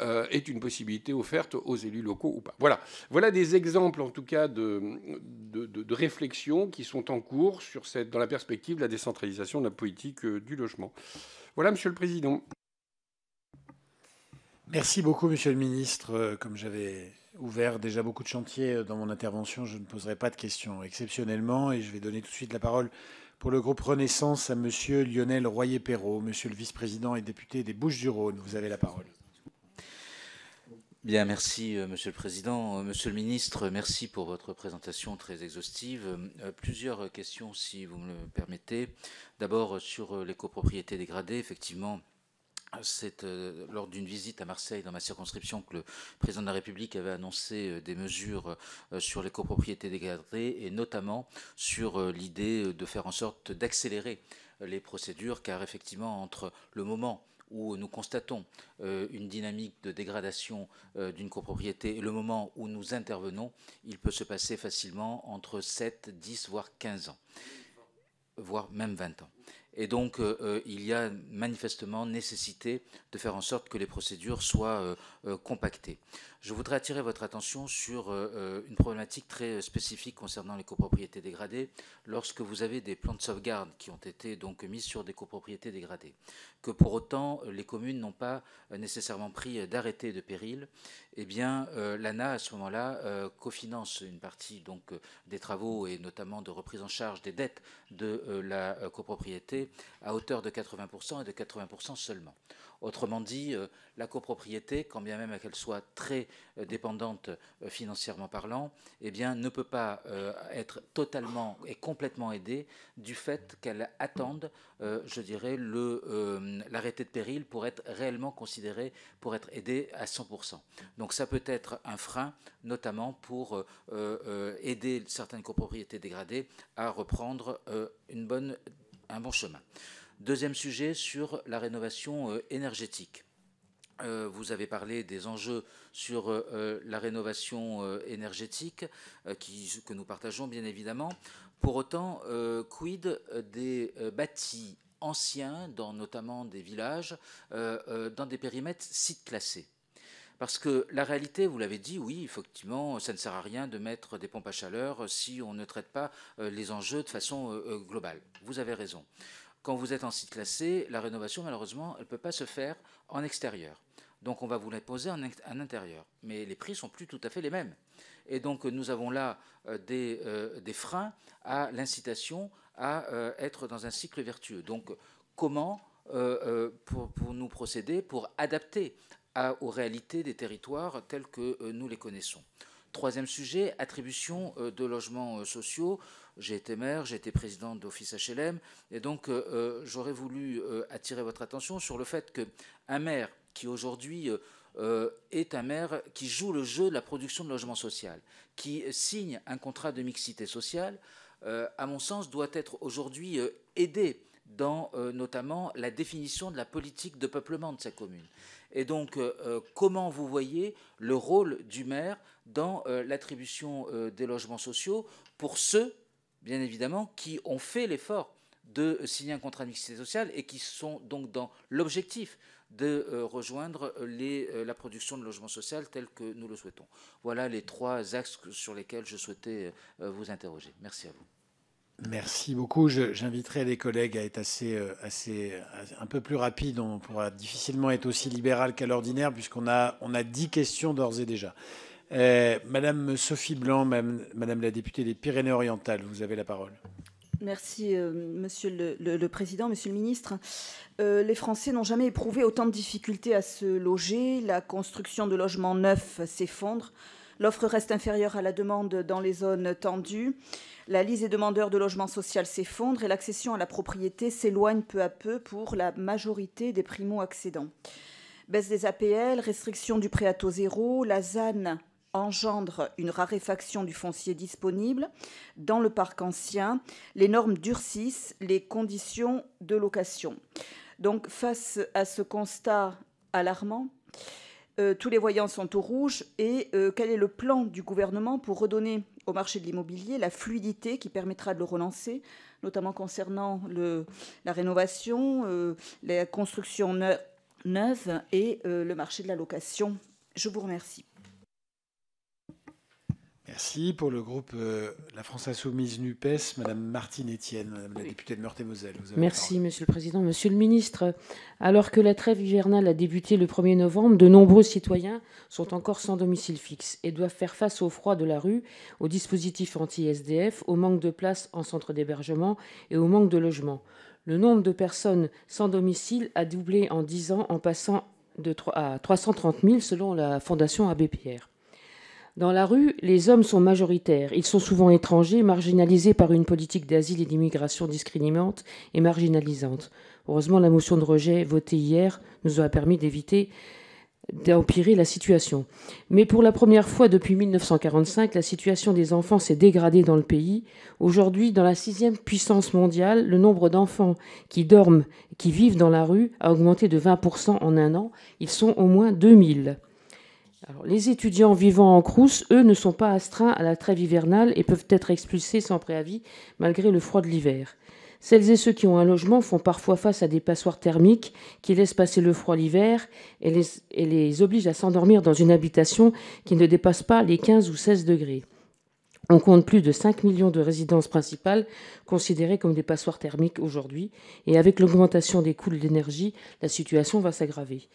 euh, est une possibilité offerte aux élus locaux ou pas. Voilà, voilà des exemples en tout cas de, de, réflexions qui sont en cours sur cette, dans la perspective de la décentralisation de la politique euh, du logement. Voilà, Monsieur le Président. Merci beaucoup, Monsieur le Ministre. Euh, comme j'avais ouvert déjà beaucoup de chantiers dans mon intervention, je ne poserai pas de questions exceptionnellement et je vais donner tout de suite la parole pour le groupe Renaissance à Monsieur Lionel Royer-Perrault, Monsieur le Vice-président et député des Bouches-du-Rhône. Vous avez la parole. Bien, merci euh, Monsieur le Président. Euh, Monsieur le Ministre, merci pour votre présentation très exhaustive. Euh, plusieurs questions, si vous me le permettez. D'abord, sur les copropriétés dégradées, effectivement, c'est lors d'une visite à Marseille, dans ma circonscription, que le président de la République avait annoncé des mesures sur les copropriétés dégradées et notamment sur l'idée de faire en sorte d'accélérer les procédures, car effectivement, entre le moment où nous constatons euh, une dynamique de dégradation euh, d'une copropriété le moment où nous intervenons, il peut se passer facilement entre 7, 10, voire 15 ans, voire même 20 ans. Et donc, euh, il y a manifestement nécessité de faire en sorte que les procédures soient compactées. Je voudrais attirer votre attention sur euh, euh, une problématique très euh, spécifique concernant les copropriétés dégradées. Lorsque vous avez des plans de sauvegarde qui ont été donc mis sur des copropriétés dégradées, que pour autant les communes n'ont pas nécessairement pris d'arrêté de péril, eh bien l'ANA à ce moment-là cofinance une partie donc des travaux et notamment de reprise en charge des dettes de la copropriété à hauteur de 80% et de 80% seulement. Autrement dit, euh, la copropriété, quand bien même qu'elle soit très euh, dépendante euh, financièrement parlant, eh ne peut pas être totalement et complètement aidée du fait qu'elle attende, je dirais, l'arrêté de péril pour être réellement considérée, pour être aidée à 100%. Donc ça peut être un frein, notamment pour aider certaines copropriétés dégradées à reprendre un bon chemin. Deuxième sujet sur la rénovation euh, énergétique. Euh, vous avez parlé des enjeux sur euh, la rénovation énergétique que nous partageons bien évidemment. Pour autant, quid des bâtis anciens, dans notamment des villages, dans des périmètres sites classés parce que la réalité, vous l'avez dit, oui, effectivement, ça ne sert à rien de mettre des pompes à chaleur si on ne traite pas les enjeux de façon globale. Vous avez raison. Quand vous êtes en site classé, la rénovation, malheureusement, elle ne peut pas se faire en extérieur. Donc on va vous l'imposer en, intérieur. Mais les prix sont plus tout à fait les mêmes. Et donc nous avons là euh, euh, des, freins à l'incitation à euh, être dans un cycle vertueux. Donc comment pour, nous procéder pour adapter aux réalités des territoires tels que nous les connaissons Troisième sujet, attribution de logements sociaux. J'ai été maire, j'ai été présidente d'office HLM, et donc euh, euh, j'aurais voulu euh, attirer votre attention sur le fait qu'un maire qui aujourd'hui est un maire qui joue le jeu de la production de logements sociaux, qui signe un contrat de mixité sociale, à mon sens, doit être aujourd'hui aidé dans notamment la définition de la politique de peuplement de sa commune. Et donc, comment vous voyez le rôle du maire dans l'attribution des logements sociaux pour ceux bien évidemment, qui ont fait l'effort de signer un contrat de mixité sociale et qui sont donc dans l'objectif de euh, rejoindre euh, la production de logements social tel que nous le souhaitons. Voilà les trois axes sur lesquels je souhaitais euh, vous interroger. Merci à vous. Merci beaucoup. J'inviterai les collègues à être assez, assez, un peu plus rapide. On pourra difficilement être aussi libéral qu'à l'ordinaire puisqu'on a, on a questions d'ores et déjà. Euh, madame Sophie Blanc, Madame, la députée des Pyrénées-Orientales, vous avez la parole. Merci, euh, Monsieur le, Président, Monsieur le Ministre. Euh, les Français n'ont jamais éprouvé autant de difficultés à se loger. La construction de logements neufs s'effondre. L'offre reste inférieure à la demande dans les zones tendues. La liste des demandeurs de logements social s'effondre et l'accession à la propriété s'éloigne peu à peu pour la majorité des primo-accédants. Baisse des APL, restriction du prêt à taux zéro, la ZAN engendre une raréfaction du foncier disponible dans le parc ancien. Les normes durcissent les conditions de location. Donc face à ce constat alarmant, euh, tous les voyants sont au rouge et euh, quel est le plan du gouvernement pour redonner au marché de l'immobilier la fluidité qui permettra de le relancer, notamment concernant la rénovation, euh, la construction neuve et le marché de la location Je vous remercie. Merci. Pour le groupe euh, La France Insoumise NUPES, Madame Martine Etienne, la députée de Meurthe-et-Moselle. Merci, Monsieur le Président. Monsieur le Ministre, alors que la trêve hivernale a débuté le 1er novembre, de nombreux citoyens sont encore sans domicile fixe et doivent faire face au froid de la rue, aux dispositifs anti-SDF, au manque de places en centre d'hébergement et au manque de logements. Le nombre de personnes sans domicile a doublé en 10 ans en passant de 3 à 330 000 selon la Fondation ABPR. Dans la rue, les hommes sont majoritaires. Ils sont souvent étrangers, marginalisés par une politique d'asile et d'immigration discriminante et marginalisante. Heureusement, la motion de rejet votée hier nous a permis d'éviter d'empirer la situation. Mais pour la première fois depuis 1945, la situation des enfants s'est dégradée dans le pays. Aujourd'hui, dans la sixième puissance mondiale, le nombre d'enfants qui dorment, qui vivent dans la rue, a augmenté de 20% en un an. Ils sont au moins 2000 les étudiants vivant en Crousse, eux, ne sont pas astreints à la trêve hivernale et peuvent être expulsés sans préavis malgré le froid de l'hiver. Celles et ceux qui ont un logement font parfois face à des passoires thermiques qui laissent passer le froid l'hiver et les, et les obligent à s'endormir dans une habitation qui ne dépasse pas les 15 ou 16 degrés. On compte plus de 5 millions de résidences principales considérées comme des passoires thermiques aujourd'hui, et avec l'augmentation des coûts de l'énergie, la situation va s'aggraver.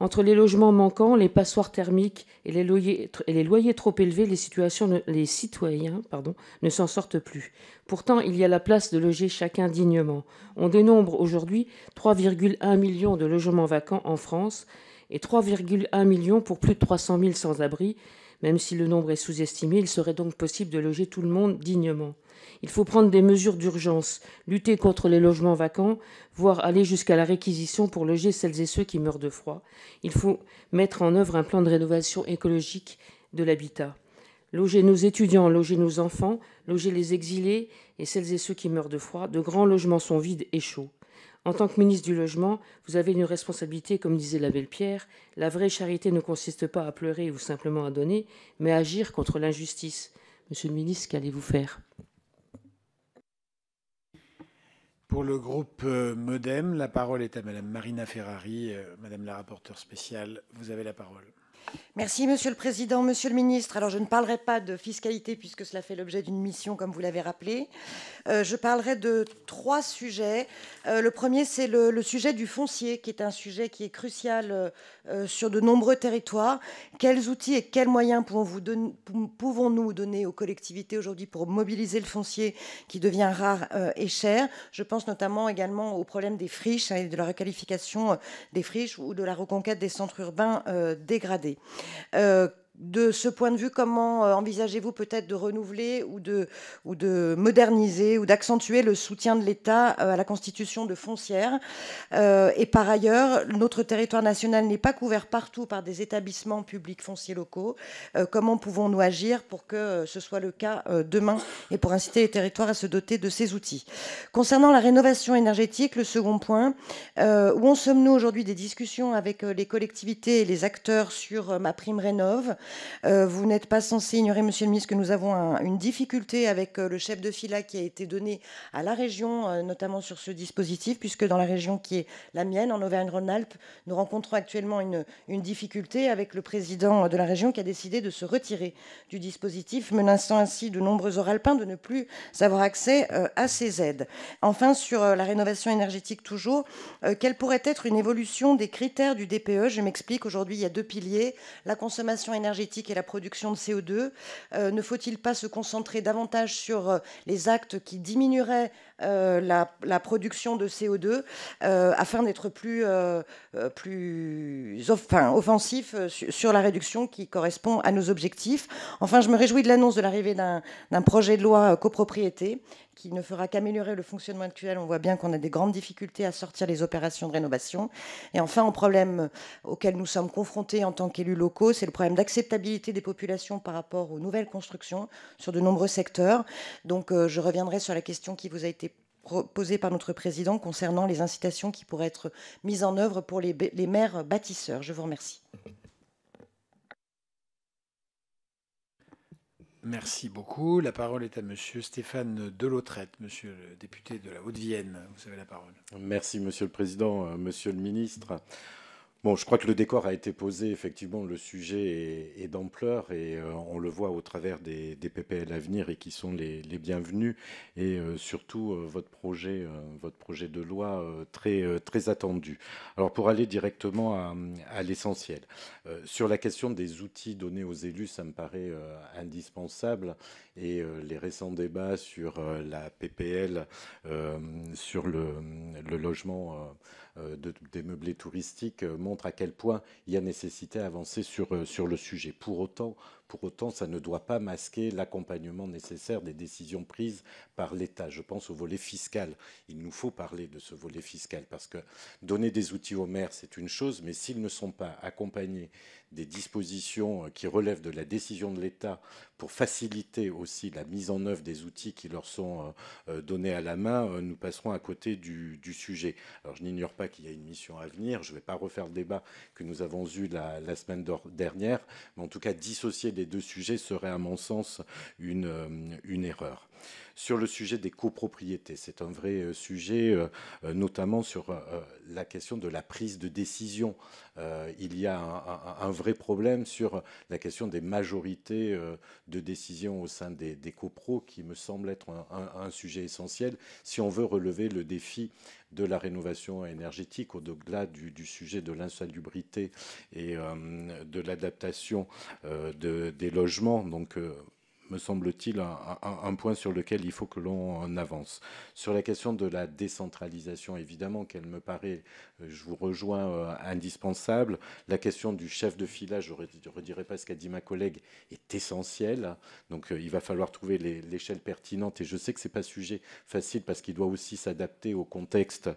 Entre les logements manquants, les passoires thermiques et les loyers, trop élevés, les, situations les citoyens pardon, ne s'en sortent plus. Pourtant, il y a la place de loger chacun dignement. On dénombre aujourd'hui 3,1 millions de logements vacants en France et 3,1 millions pour plus de 300 000 sans-abri même si le nombre est sous-estimé, il serait donc possible de loger tout le monde dignement. Il faut prendre des mesures d'urgence, lutter contre les logements vacants, voire aller jusqu'à la réquisition pour loger celles et ceux qui meurent de froid. Il faut mettre en œuvre un plan de rénovation écologique de l'habitat. Loger nos étudiants, loger nos enfants, loger les exilés et celles et ceux qui meurent de froid. De grands logements sont vides et chauds. En tant que ministre du Logement, vous avez une responsabilité, comme disait la belle Pierre. La vraie charité ne consiste pas à pleurer ou simplement à donner, mais à agir contre l'injustice. Monsieur le ministre, qu'allez-vous faire Pour le groupe euh, Modem, la parole est à Madame Marina Ferrari. Euh, Madame la rapporteure spéciale, vous avez la parole. Merci, Monsieur le Président. Monsieur le Ministre, alors je ne parlerai pas de fiscalité puisque cela fait l'objet d'une mission, comme vous l'avez rappelé. Euh, je parlerai de trois sujets. Euh, le premier, c'est le, sujet du foncier, qui est un sujet qui est crucial euh, sur de nombreux territoires. Quels outils et quels moyens pouvons-nous donner aux collectivités aujourd'hui pour mobiliser le foncier qui devient rare et cher Je pense notamment également au problème des friches hein, et de la requalification des friches ou de la reconquête des centres urbains dégradés euh, de ce point de vue, comment euh, envisagez-vous peut-être de renouveler ou de, moderniser ou d'accentuer le soutien de l'État euh, à la constitution de foncières euh, Et par ailleurs, notre territoire national n'est pas couvert partout par des établissements publics fonciers locaux. comment pouvons-nous agir pour que ce soit le cas demain et pour inciter les territoires à se doter de ces outils Concernant la rénovation énergétique, le second point, où en sommes-nous aujourd'hui des discussions avec les collectivités et les acteurs sur ma prime rénove euh, vous n'êtes pas censé ignorer, Monsieur le Ministre, que nous avons une difficulté avec euh, le chef de fila qui a été donné à la région, euh, notamment sur ce dispositif, puisque dans la région qui est la mienne, en Auvergne-Rhône-Alpes, nous rencontrons actuellement une, une, difficulté avec le président de la région qui a décidé de se retirer du dispositif, menaçant ainsi de nombreux oralpins de ne plus avoir accès à ces aides. Enfin, sur la rénovation énergétique toujours, quelle pourrait être une évolution des critères du DPE Je m'explique, aujourd'hui il y a deux piliers, la consommation énergétique et la production de CO2 euh, Ne faut-il pas se concentrer davantage sur euh, les actes qui diminueraient euh, la, production de CO2 afin d'être plus, plus offensif sur, sur la réduction qui correspond à nos objectifs Enfin, je me réjouis de l'annonce de l'arrivée d'un projet de loi copropriété qui ne fera qu'améliorer le fonctionnement actuel. On voit bien qu'on a des grandes difficultés à sortir les opérations de rénovation. Et enfin, un problème auquel nous sommes confrontés en tant qu'élus locaux, c'est le problème d'acceptabilité des populations par rapport aux nouvelles constructions sur de nombreux secteurs. Donc, euh, je reviendrai sur la question qui vous a été posée par notre président concernant les incitations qui pourraient être mises en œuvre pour les maires bâtisseurs. Je vous remercie. Merci beaucoup. La parole est à Monsieur Stéphane Delautrette, Monsieur le député de la Haute-Vienne. Vous avez la parole. Merci Monsieur le Président, euh, Monsieur le Ministre. Bon, je crois que le décor a été posé, effectivement, le sujet est, d'ampleur et euh, on le voit au travers des, PPL à venir et qui sont les, bienvenus. Et euh, surtout, euh, votre, projet, votre projet de loi très, très attendu. Alors, pour aller directement à, à l'essentiel, sur la question des outils donnés aux élus, ça me paraît indispensable et euh, les récents débats sur euh, la PPL, euh, sur le, logement des meublés touristiques montrent à quel point il y a nécessité d'avancer sur, sur le sujet. Pour autant, pour autant, ça ne doit pas masquer l'accompagnement nécessaire des décisions prises par l'État. Je pense au volet fiscal. Il nous faut parler de ce volet fiscal parce que donner des outils aux maires, c'est une chose, mais s'ils ne sont pas accompagnés des dispositions euh, qui relèvent de la décision de l'État pour faciliter aussi la mise en œuvre des outils qui leur sont euh, euh, donnés à la main, nous passerons à côté du, sujet. Alors je n'ignore pas qu'il y a une mission à venir, je ne vais pas refaire le débat que nous avons eu la, semaine dernière, mais en tout cas dissocier les deux sujets serait à mon sens une erreur sur le sujet des copropriétés. C'est un vrai euh, sujet, euh, euh, notamment sur la question de la prise de décision. il y a un, vrai problème sur la question des majorités de décision au sein des, copros, qui me semble être un, sujet essentiel si on veut relever le défi de la rénovation énergétique, au-delà du, sujet de l'insalubrité et de l'adaptation des logements. Donc, me semble-t-il, un, point sur lequel il faut que l'on avance. Sur la question de la décentralisation, évidemment, qu'elle me paraît, euh, je vous rejoins, euh, indispensable. La question du chef de file je ne redirai pas ce qu'a dit ma collègue, est essentielle. Donc, euh, il va falloir trouver l'échelle pertinente. Et je sais que ce n'est pas sujet facile parce qu'il doit aussi s'adapter aux contextes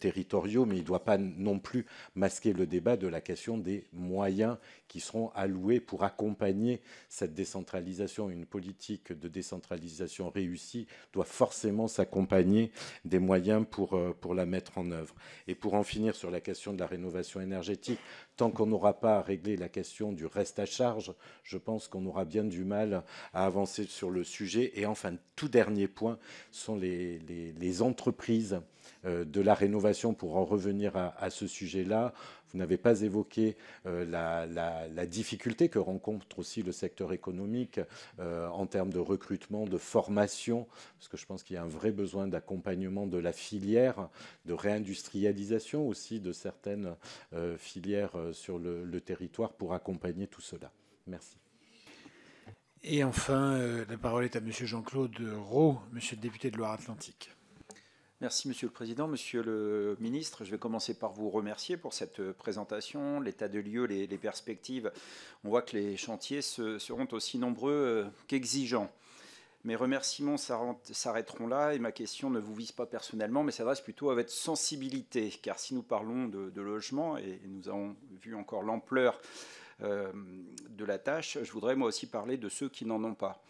territoriaux, mais il ne doit pas non plus masquer le débat de la question des moyens qui seront alloués pour accompagner cette décentralisation politique de décentralisation réussie doit forcément s'accompagner des moyens pour, euh, pour la mettre en œuvre. Et pour en finir sur la question de la rénovation énergétique, tant qu'on n'aura pas à régler la question du reste à charge, je pense qu'on aura bien du mal à avancer sur le sujet. Et enfin, tout dernier point sont les, les, les entreprises euh, de la rénovation, pour en revenir à, ce sujet-là, vous n'avez pas évoqué euh, la, difficulté que rencontre aussi le secteur économique euh, en termes de recrutement, de formation, parce que je pense qu'il y a un vrai besoin d'accompagnement de la filière, de réindustrialisation aussi de certaines filières sur le, territoire pour accompagner tout cela. Merci. Et enfin, la parole est à Monsieur Jean-Claude Rault, Monsieur le député de Loire-Atlantique. Merci, Monsieur le Président. Monsieur le Ministre, je vais commencer par vous remercier pour cette euh, présentation, l'état de lieu, les, perspectives. On voit que les chantiers seront aussi nombreux euh, qu'exigeants. Mes remerciements s'arrêteront là et ma question ne vous vise pas personnellement, mais s'adresse plutôt à votre sensibilité. Car si nous parlons de, logement, et nous avons vu encore l'ampleur euh, de la tâche, je voudrais moi aussi parler de ceux qui n'en ont pas.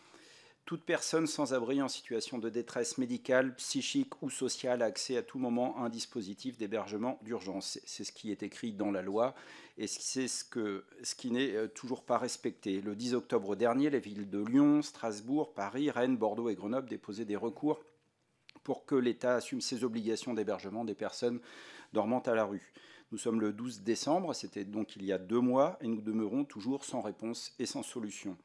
Toute personne sans abri en situation de détresse médicale, psychique ou sociale a accès à tout moment à un dispositif d'hébergement d'urgence. C'est ce qui est écrit dans la loi et c'est ce, que, ce qui n'est euh, toujours pas respecté. Le 10 octobre dernier, les villes de Lyon, Strasbourg, Paris, Rennes, Bordeaux et Grenoble déposaient des recours pour que l'État assume ses obligations d'hébergement des personnes dormant à la rue. Nous sommes le 12 décembre, c'était donc il y a deux mois, et nous demeurons toujours sans réponse et sans solution.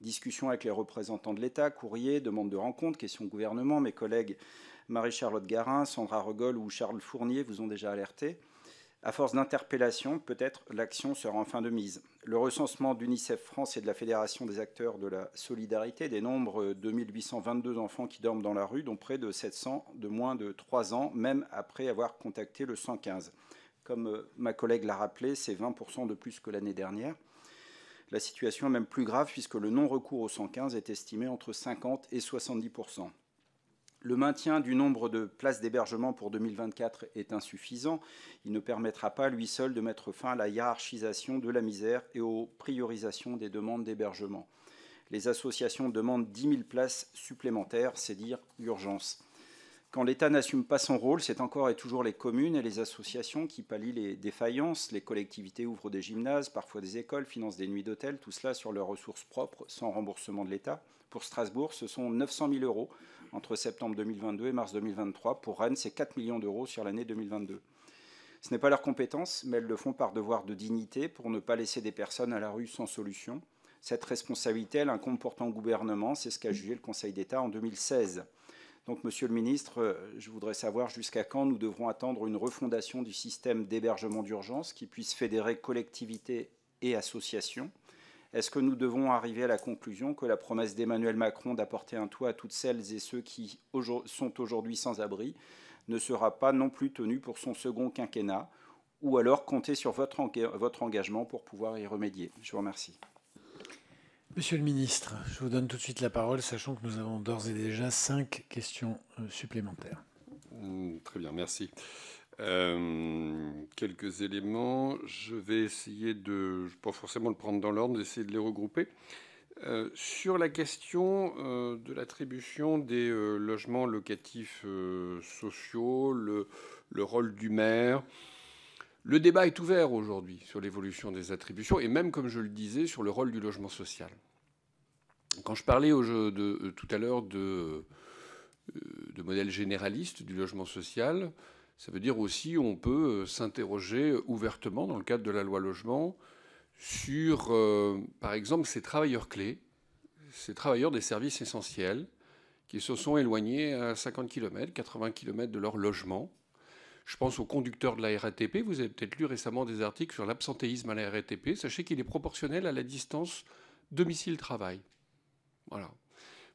Discussion avec les représentants de l'État, courrier, demande de rencontre, question gouvernement. Mes collègues Marie-Charlotte Garin, Sandra Regol ou Charles Fournier vous ont déjà alerté. À force d'interpellation, peut-être l'action sera enfin de mise. Le recensement d'UNICEF France et de la Fédération des acteurs de la solidarité dénombre 2822 enfants qui dorment dans la rue, dont près de 700 de moins de 3 ans, même après avoir contacté le 115. Comme ma collègue l'a rappelé, c'est 20% de plus que l'année dernière. La situation est même plus grave puisque le non-recours au 115 est estimé entre 50 et 70 le maintien du nombre de places d'hébergement pour 2024 est insuffisant. Il ne permettra pas, lui seul, de mettre fin à la hiérarchisation de la misère et aux priorisations des demandes d'hébergement. Les associations demandent 10 000 places supplémentaires, c'est dire urgence. Quand l'État n'assume pas son rôle, c'est encore et toujours les communes et les associations qui pallient les défaillances. Les collectivités ouvrent des gymnases, parfois des écoles, financent des nuits d'hôtel, tout cela sur leurs ressources propres, sans remboursement de l'État. Pour Strasbourg, ce sont 900 000 euros entre septembre 2022 et mars 2023. Pour Rennes, c'est 4 millions d'euros sur l'année 2022. Ce n'est pas leur compétence, mais elles le font par devoir de dignité pour ne pas laisser des personnes à la rue sans solution. Cette responsabilité, elle incombe pourtant au gouvernement, c'est ce qu'a jugé le Conseil d'État en 2016. Donc, Monsieur le Ministre, euh, je voudrais savoir jusqu'à quand nous devrons attendre une refondation du système d'hébergement d'urgence qui puisse fédérer collectivités et associations. Est-ce que nous devons arriver à la conclusion que la promesse d'Emmanuel Macron d'apporter un toit à toutes celles et ceux qui sont aujourd'hui sans abri ne sera pas non plus tenue pour son second quinquennat Ou alors compter sur votre, votre engagement pour pouvoir y remédier Je vous remercie. Monsieur le ministre, je vous donne tout de suite la parole, sachant que nous avons d'ores et déjà cinq questions euh, supplémentaires. Mm, très bien, merci. Euh, quelques éléments. Je vais essayer de, pas forcément le prendre dans l'ordre, d'essayer de les regrouper. Euh, sur la question de l'attribution des logements locatifs sociaux, le, rôle du maire, le débat est ouvert aujourd'hui sur l'évolution des attributions et même, comme je le disais, sur le rôle du logement social. Quand je parlais euh, tout à l'heure de, euh, de modèle généraliste du logement social, ça veut dire aussi on peut euh, s'interroger ouvertement dans le cadre de la loi logement sur, par exemple, ces travailleurs clés, ces travailleurs des services essentiels qui se sont éloignés à 50 km, 80 km de leur logement. Je pense aux conducteurs de la RATP. Vous avez peut-être lu récemment des articles sur l'absentéisme à la RATP. Sachez qu'il est proportionnel à la distance domicile-travail. Voilà.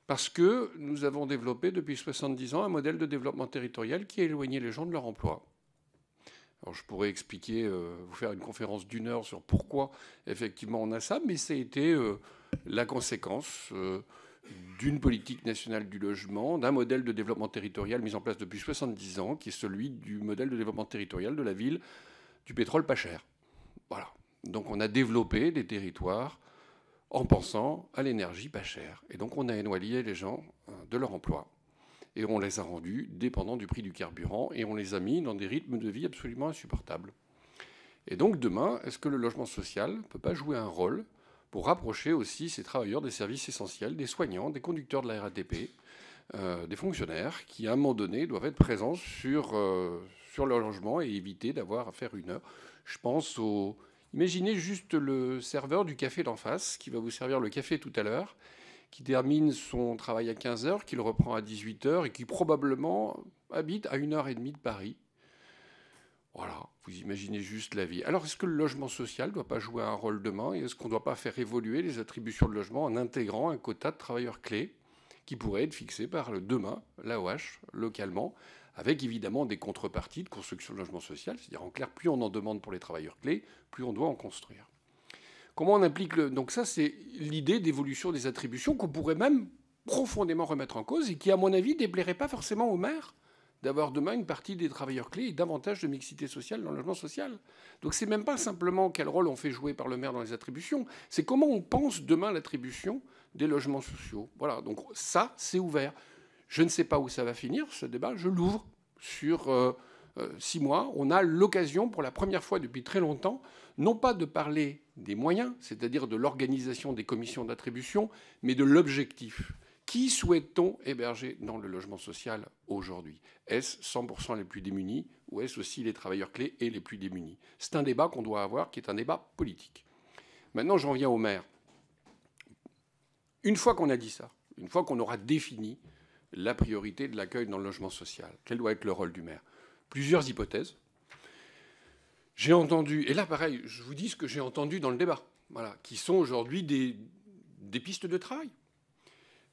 Parce que nous avons développé depuis 70 ans un modèle de développement territorial qui a éloigné les gens de leur emploi. Alors je pourrais expliquer, euh, vous faire une conférence d'une heure sur pourquoi effectivement on a ça, mais ça a été euh, la conséquence euh, d'une politique nationale du logement, d'un modèle de développement territorial mis en place depuis 70 ans, qui est celui du modèle de développement territorial de la ville du pétrole pas cher. Voilà. Donc on a développé des territoires en pensant à l'énergie pas chère. Et donc on a éloigné les gens euh, de leur emploi. Et on les a rendus dépendants du prix du carburant et on les a mis dans des rythmes de vie absolument insupportables. Et donc demain, est-ce que le logement social ne peut pas jouer un rôle pour rapprocher aussi ces travailleurs des services essentiels, des soignants, des conducteurs de la RATP, euh, des fonctionnaires qui, à un moment donné, doivent être présents sur, euh, sur leur logement et éviter d'avoir à faire une heure. Je pense aux Imaginez juste le serveur du café d'en face, qui va vous servir le café tout à l'heure, qui termine son travail à 15h, qui le reprend à 18h et qui probablement habite à 1h30 de Paris. Voilà, vous imaginez juste la vie. Alors, est-ce que le logement social ne doit pas jouer un rôle demain et est-ce qu'on ne doit pas faire évoluer les attributions de logement en intégrant un quota de travailleurs clés qui pourrait être fixé par le demain, l'AOH, localement, avec évidemment des contreparties de construction de logement social, c'est-à-dire en clair, plus on en demande pour les travailleurs clés, plus on doit en construire. Comment on implique le... Donc ça, c'est l'idée d'évolution des attributions qu'on pourrait même profondément remettre en cause et qui, à mon avis, déplairait pas forcément au maire d'avoir demain une partie des travailleurs clés et davantage de mixité sociale dans le logement social. Donc c'est même pas simplement quel rôle on fait jouer par le maire dans les attributions, c'est comment on pense demain l'attribution des logements sociaux. Voilà, donc ça, c'est ouvert. Je ne sais pas où ça va finir, ce débat, je l'ouvre sur euh, euh, six mois. On a l'occasion, pour la première fois depuis très longtemps, non pas de parler des moyens, c'est-à-dire de l'organisation des commissions d'attribution, mais de l'objectif. Qui souhaite-t-on héberger dans le logement social aujourd'hui Est-ce 100% les plus démunis ou est-ce aussi les travailleurs clés et les plus démunis C'est un débat qu'on doit avoir, qui est un débat politique. Maintenant, j'en viens au maire. Une fois qu'on a dit ça, une fois qu'on aura défini la priorité de l'accueil dans le logement social Quel doit être le rôle du maire Plusieurs hypothèses. J'ai entendu, et là pareil, je vous dis ce que j'ai entendu dans le débat, voilà, qui sont aujourd'hui des, pistes de travail.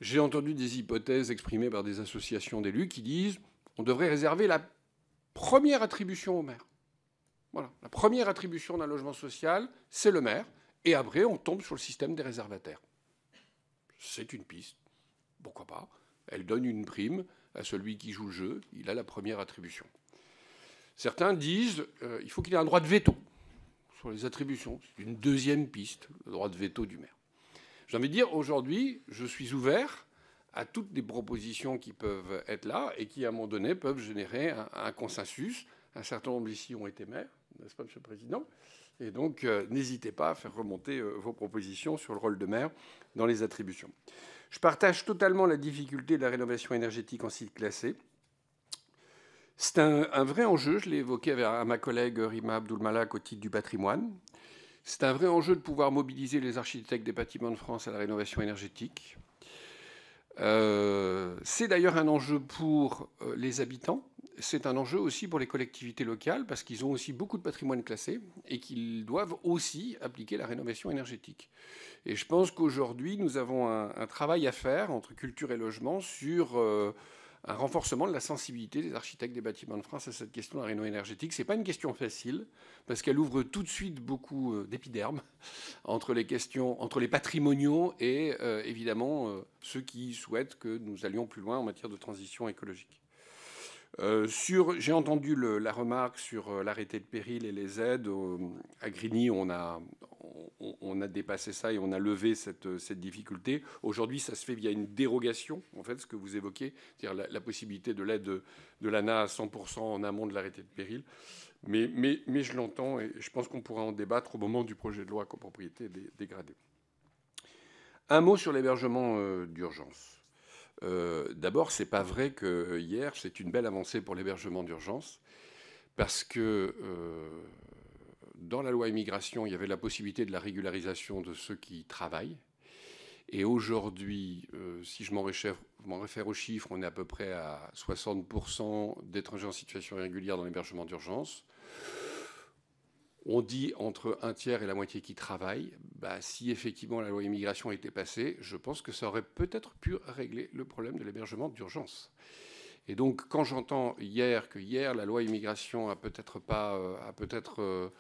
J'ai entendu des hypothèses exprimées par des associations d'élus qui disent on devrait réserver la première attribution au maire. Voilà, la première attribution d'un logement social, c'est le maire, et après on tombe sur le système des réservataires. C'est une piste, pourquoi pas. Elle donne une prime à celui qui joue le jeu. Il a la première attribution. Certains disent euh, il faut qu'il ait un droit de veto sur les attributions. C'est une deuxième piste, le droit de veto du maire. J'ai envie de dire, aujourd'hui, je suis ouvert à toutes les propositions qui peuvent être là et qui, à un moment donné, peuvent générer un, consensus. Un certain nombre ici ont été maires, n'est-ce pas, Monsieur le Président Et donc, euh, n'hésitez pas à faire remonter euh, vos propositions sur le rôle de maire dans les attributions. Je partage totalement la difficulté de la rénovation énergétique en site classé. C'est un, vrai enjeu, je l'ai évoqué à ma collègue Rima Abdoulmalak au titre du patrimoine. C'est un vrai enjeu de pouvoir mobiliser les architectes des bâtiments de France à la rénovation énergétique. Euh, c'est d'ailleurs un enjeu pour euh, les habitants c'est un enjeu aussi pour les collectivités locales parce qu'ils ont aussi beaucoup de patrimoine classé et qu'ils doivent aussi appliquer la rénovation énergétique. Et je pense qu'aujourd'hui, nous avons un, travail à faire entre culture et logement sur euh, un renforcement de la sensibilité des architectes des bâtiments de France à cette question de la rénovation énergétique. Ce n'est pas une question facile parce qu'elle ouvre tout de suite beaucoup euh, d'épidermes entre les questions, entre les patrimoniaux et euh, évidemment ceux qui souhaitent que nous allions plus loin en matière de transition écologique. Euh, sur, j'ai entendu la remarque sur euh, l'arrêté de péril et les aides. à Grigny, on a, on, a dépassé ça et on a levé euh, cette, difficulté. Aujourd'hui, ça se fait via une dérogation, en fait, ce que vous évoquez, c'est-à-dire la, possibilité de l'aide de, l'ANA à 100% en amont de l'arrêté de péril. Mais, mais, mais je l'entends et je pense qu'on pourra en débattre au moment du projet de loi copropriété dégradée. Un mot sur l'hébergement d'urgence. Euh, d'abord, D'abord, n'est pas vrai que euh, hier, c'est une belle avancée pour l'hébergement d'urgence, parce que euh, dans la loi immigration, il y avait la possibilité de la régularisation de ceux qui travaillent. Et aujourd'hui, si je m'en réfère, réfère, aux chiffres, on est à peu près à 60% d'étrangers en situation irrégulière dans l'hébergement d'urgence. On dit entre un tiers et la moitié qui travaillent. Bah, si effectivement la loi immigration était passée, je pense que ça aurait peut-être pu régler le problème de l'hébergement d'urgence. Et donc, quand j'entends hier que hier la loi immigration a peut-être pas, euh, a peut-être, euh,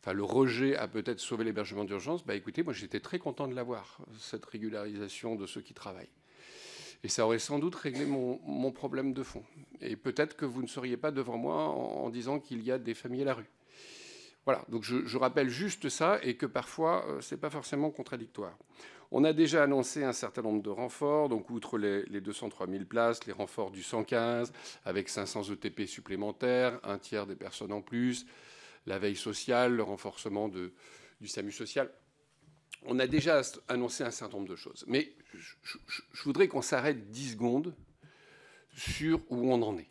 enfin le rejet a peut-être sauvé l'hébergement d'urgence, bah écoutez, moi j'étais très content de l'avoir cette régularisation de ceux qui travaillent. Et ça aurait sans doute réglé mon, problème de fond. Et peut-être que vous ne seriez pas devant moi en disant qu'il y a des familles à la rue. Voilà, donc je, rappelle juste ça et que parfois, euh, c'est ce n'est pas forcément contradictoire. On a déjà annoncé un certain nombre de renforts, donc outre les, 203 000 places, les renforts du 115, avec 500 ETP supplémentaires, un tiers des personnes en plus, la veille sociale, le renforcement du SAMU social. On a déjà annoncé un certain nombre de choses. Mais je, voudrais qu'on s'arrête 10 secondes sur où on en est.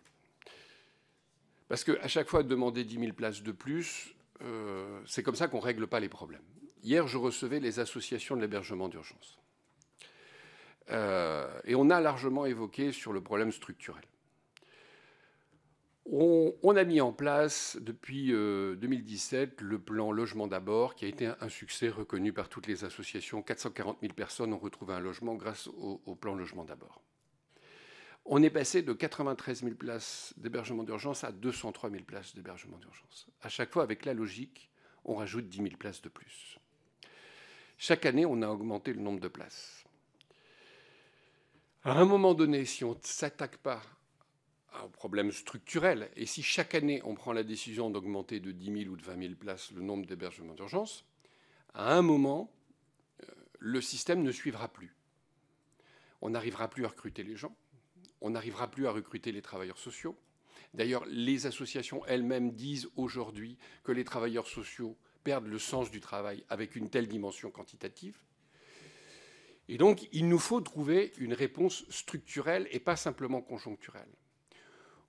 Parce qu'à chaque fois, demander 10 000 places de plus, euh, c'est comme ça qu'on ne règle pas les problèmes. Hier, je recevais les associations de l'hébergement d'urgence. Euh, et on a largement évoqué sur le problème structurel. On, a mis en place depuis 2017 euh, le plan Logement d'abord, qui a été un, succès reconnu par toutes les associations. 440 000 personnes ont retrouvé un logement grâce au plan Logement d'abord. On est passé de 93 000 places d'hébergement d'urgence à 203 000 places d'hébergement d'urgence. À chaque fois, avec la logique, on rajoute 10 000 places de plus. Chaque année, on a augmenté le nombre de places. À un moment donné, si on ne s'attaque pas un problème structurel, et si chaque année on prend la décision d'augmenter de 10 000 ou de 20 000 places le nombre d'hébergements d'urgence, à un moment, euh, le système ne suivra plus. On n'arrivera plus à recruter les gens, on n'arrivera plus à recruter les travailleurs sociaux. D'ailleurs, les associations elles-mêmes disent aujourd'hui que les travailleurs sociaux perdent le sens du travail avec une telle dimension quantitative. Et donc, il nous faut trouver une réponse structurelle et pas simplement conjoncturelle.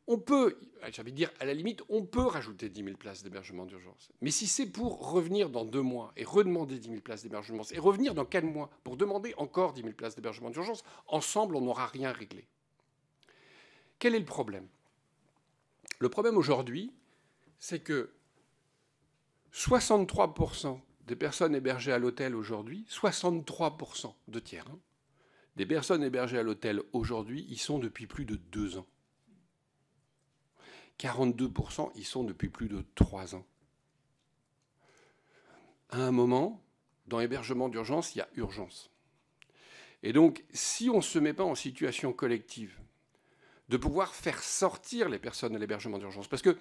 On peut, j'avais dit, dire, à la limite, on peut rajouter 10 000 places d'hébergement d'urgence. Mais si c'est pour revenir dans deux mois et redemander 10 000 places d'hébergement, et revenir dans quatre mois pour demander encore 10 000 places d'hébergement d'urgence, ensemble, on n'aura rien réglé. Quel est le problème Le problème aujourd'hui, c'est que 63% des personnes hébergées à l'hôtel aujourd'hui, 63% de tiers, hein, des personnes hébergées à l'hôtel aujourd'hui y sont depuis plus de deux ans. 42% y sont depuis plus de trois ans. À un moment, dans hébergement d'urgence, il y a urgence. Et donc, si on ne se met pas en situation collective de pouvoir faire sortir les personnes de l'hébergement d'urgence. Parce que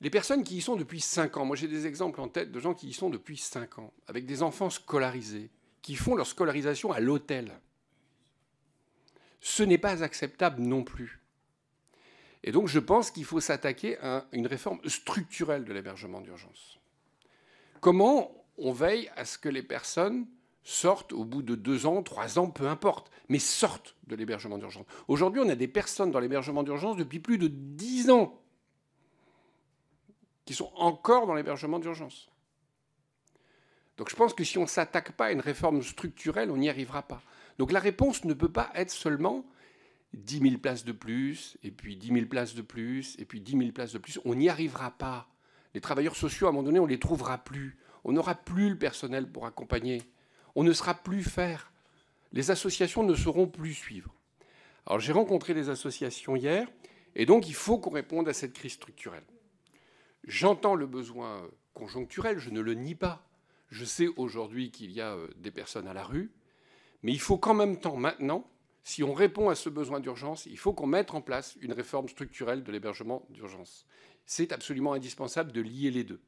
les personnes qui y sont depuis 5 ans, moi j'ai des exemples en tête de gens qui y sont depuis 5 ans, avec des enfants scolarisés, qui font leur scolarisation à l'hôtel. Ce n'est pas acceptable non plus. Et donc je pense qu'il faut s'attaquer à une réforme structurelle de l'hébergement d'urgence. Comment on veille à ce que les personnes sortent au bout de deux ans, trois ans, peu importe, mais sortent de l'hébergement d'urgence. Aujourd'hui, on a des personnes dans l'hébergement d'urgence depuis plus de dix ans qui sont encore dans l'hébergement d'urgence. Donc je pense que si on ne s'attaque pas à une réforme structurelle, on n'y arrivera pas. Donc la réponse ne peut pas être seulement 10 000 places de plus, et puis 10 000 places de plus, et puis 10 000 places de plus. On n'y arrivera pas. Les travailleurs sociaux, à un moment donné, on ne les trouvera plus. On n'aura plus le personnel pour accompagner on ne sera plus faire. Les associations ne sauront plus suivre. Alors j'ai rencontré les associations hier, et donc il faut qu'on réponde à cette crise structurelle. J'entends le besoin conjoncturel, je ne le nie pas. Je sais aujourd'hui qu'il y a euh, des personnes à la rue, mais il faut qu'en même temps, maintenant, si on répond à ce besoin d'urgence, il faut qu'on mette en place une réforme structurelle de l'hébergement d'urgence. C'est absolument indispensable de lier les deux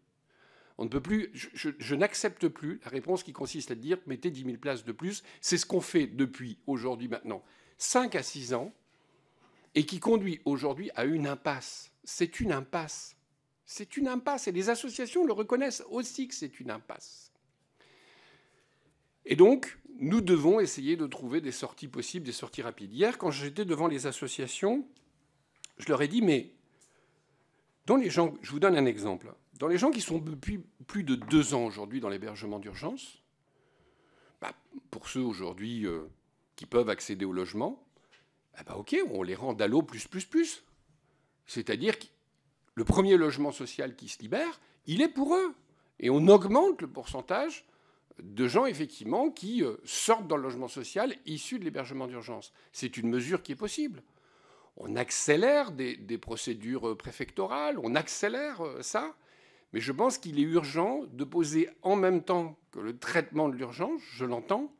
peut plus, je, n'accepte plus la réponse qui consiste à dire mettez 10 000 places de plus. C'est ce qu'on fait depuis aujourd'hui maintenant 5 à 6 ans et qui conduit aujourd'hui à une impasse. C'est une impasse. C'est une impasse et les associations le reconnaissent aussi que c'est une impasse. Et donc, nous devons essayer de trouver des sorties possibles, des sorties rapides. Hier, quand j'étais devant les associations, je leur ai dit, mais dans les gens, je vous donne un exemple. Dans les gens qui sont depuis plus de deux ans aujourd'hui dans l'hébergement d'urgence, bah, pour ceux aujourd'hui euh, qui peuvent accéder au logement, eh ben, ok, on les rend d'allô plus, plus, plus. C'est-à-dire que le premier logement social qui se libère, il est pour eux. Et on augmente le pourcentage de gens, effectivement, qui euh, sortent dans le logement social issus de l'hébergement d'urgence. C'est une mesure qui est possible. On accélère des, procédures euh, préfectorales, on accélère ça. Mais je pense qu'il est urgent de poser en même temps que le traitement de l'urgence, je l'entends,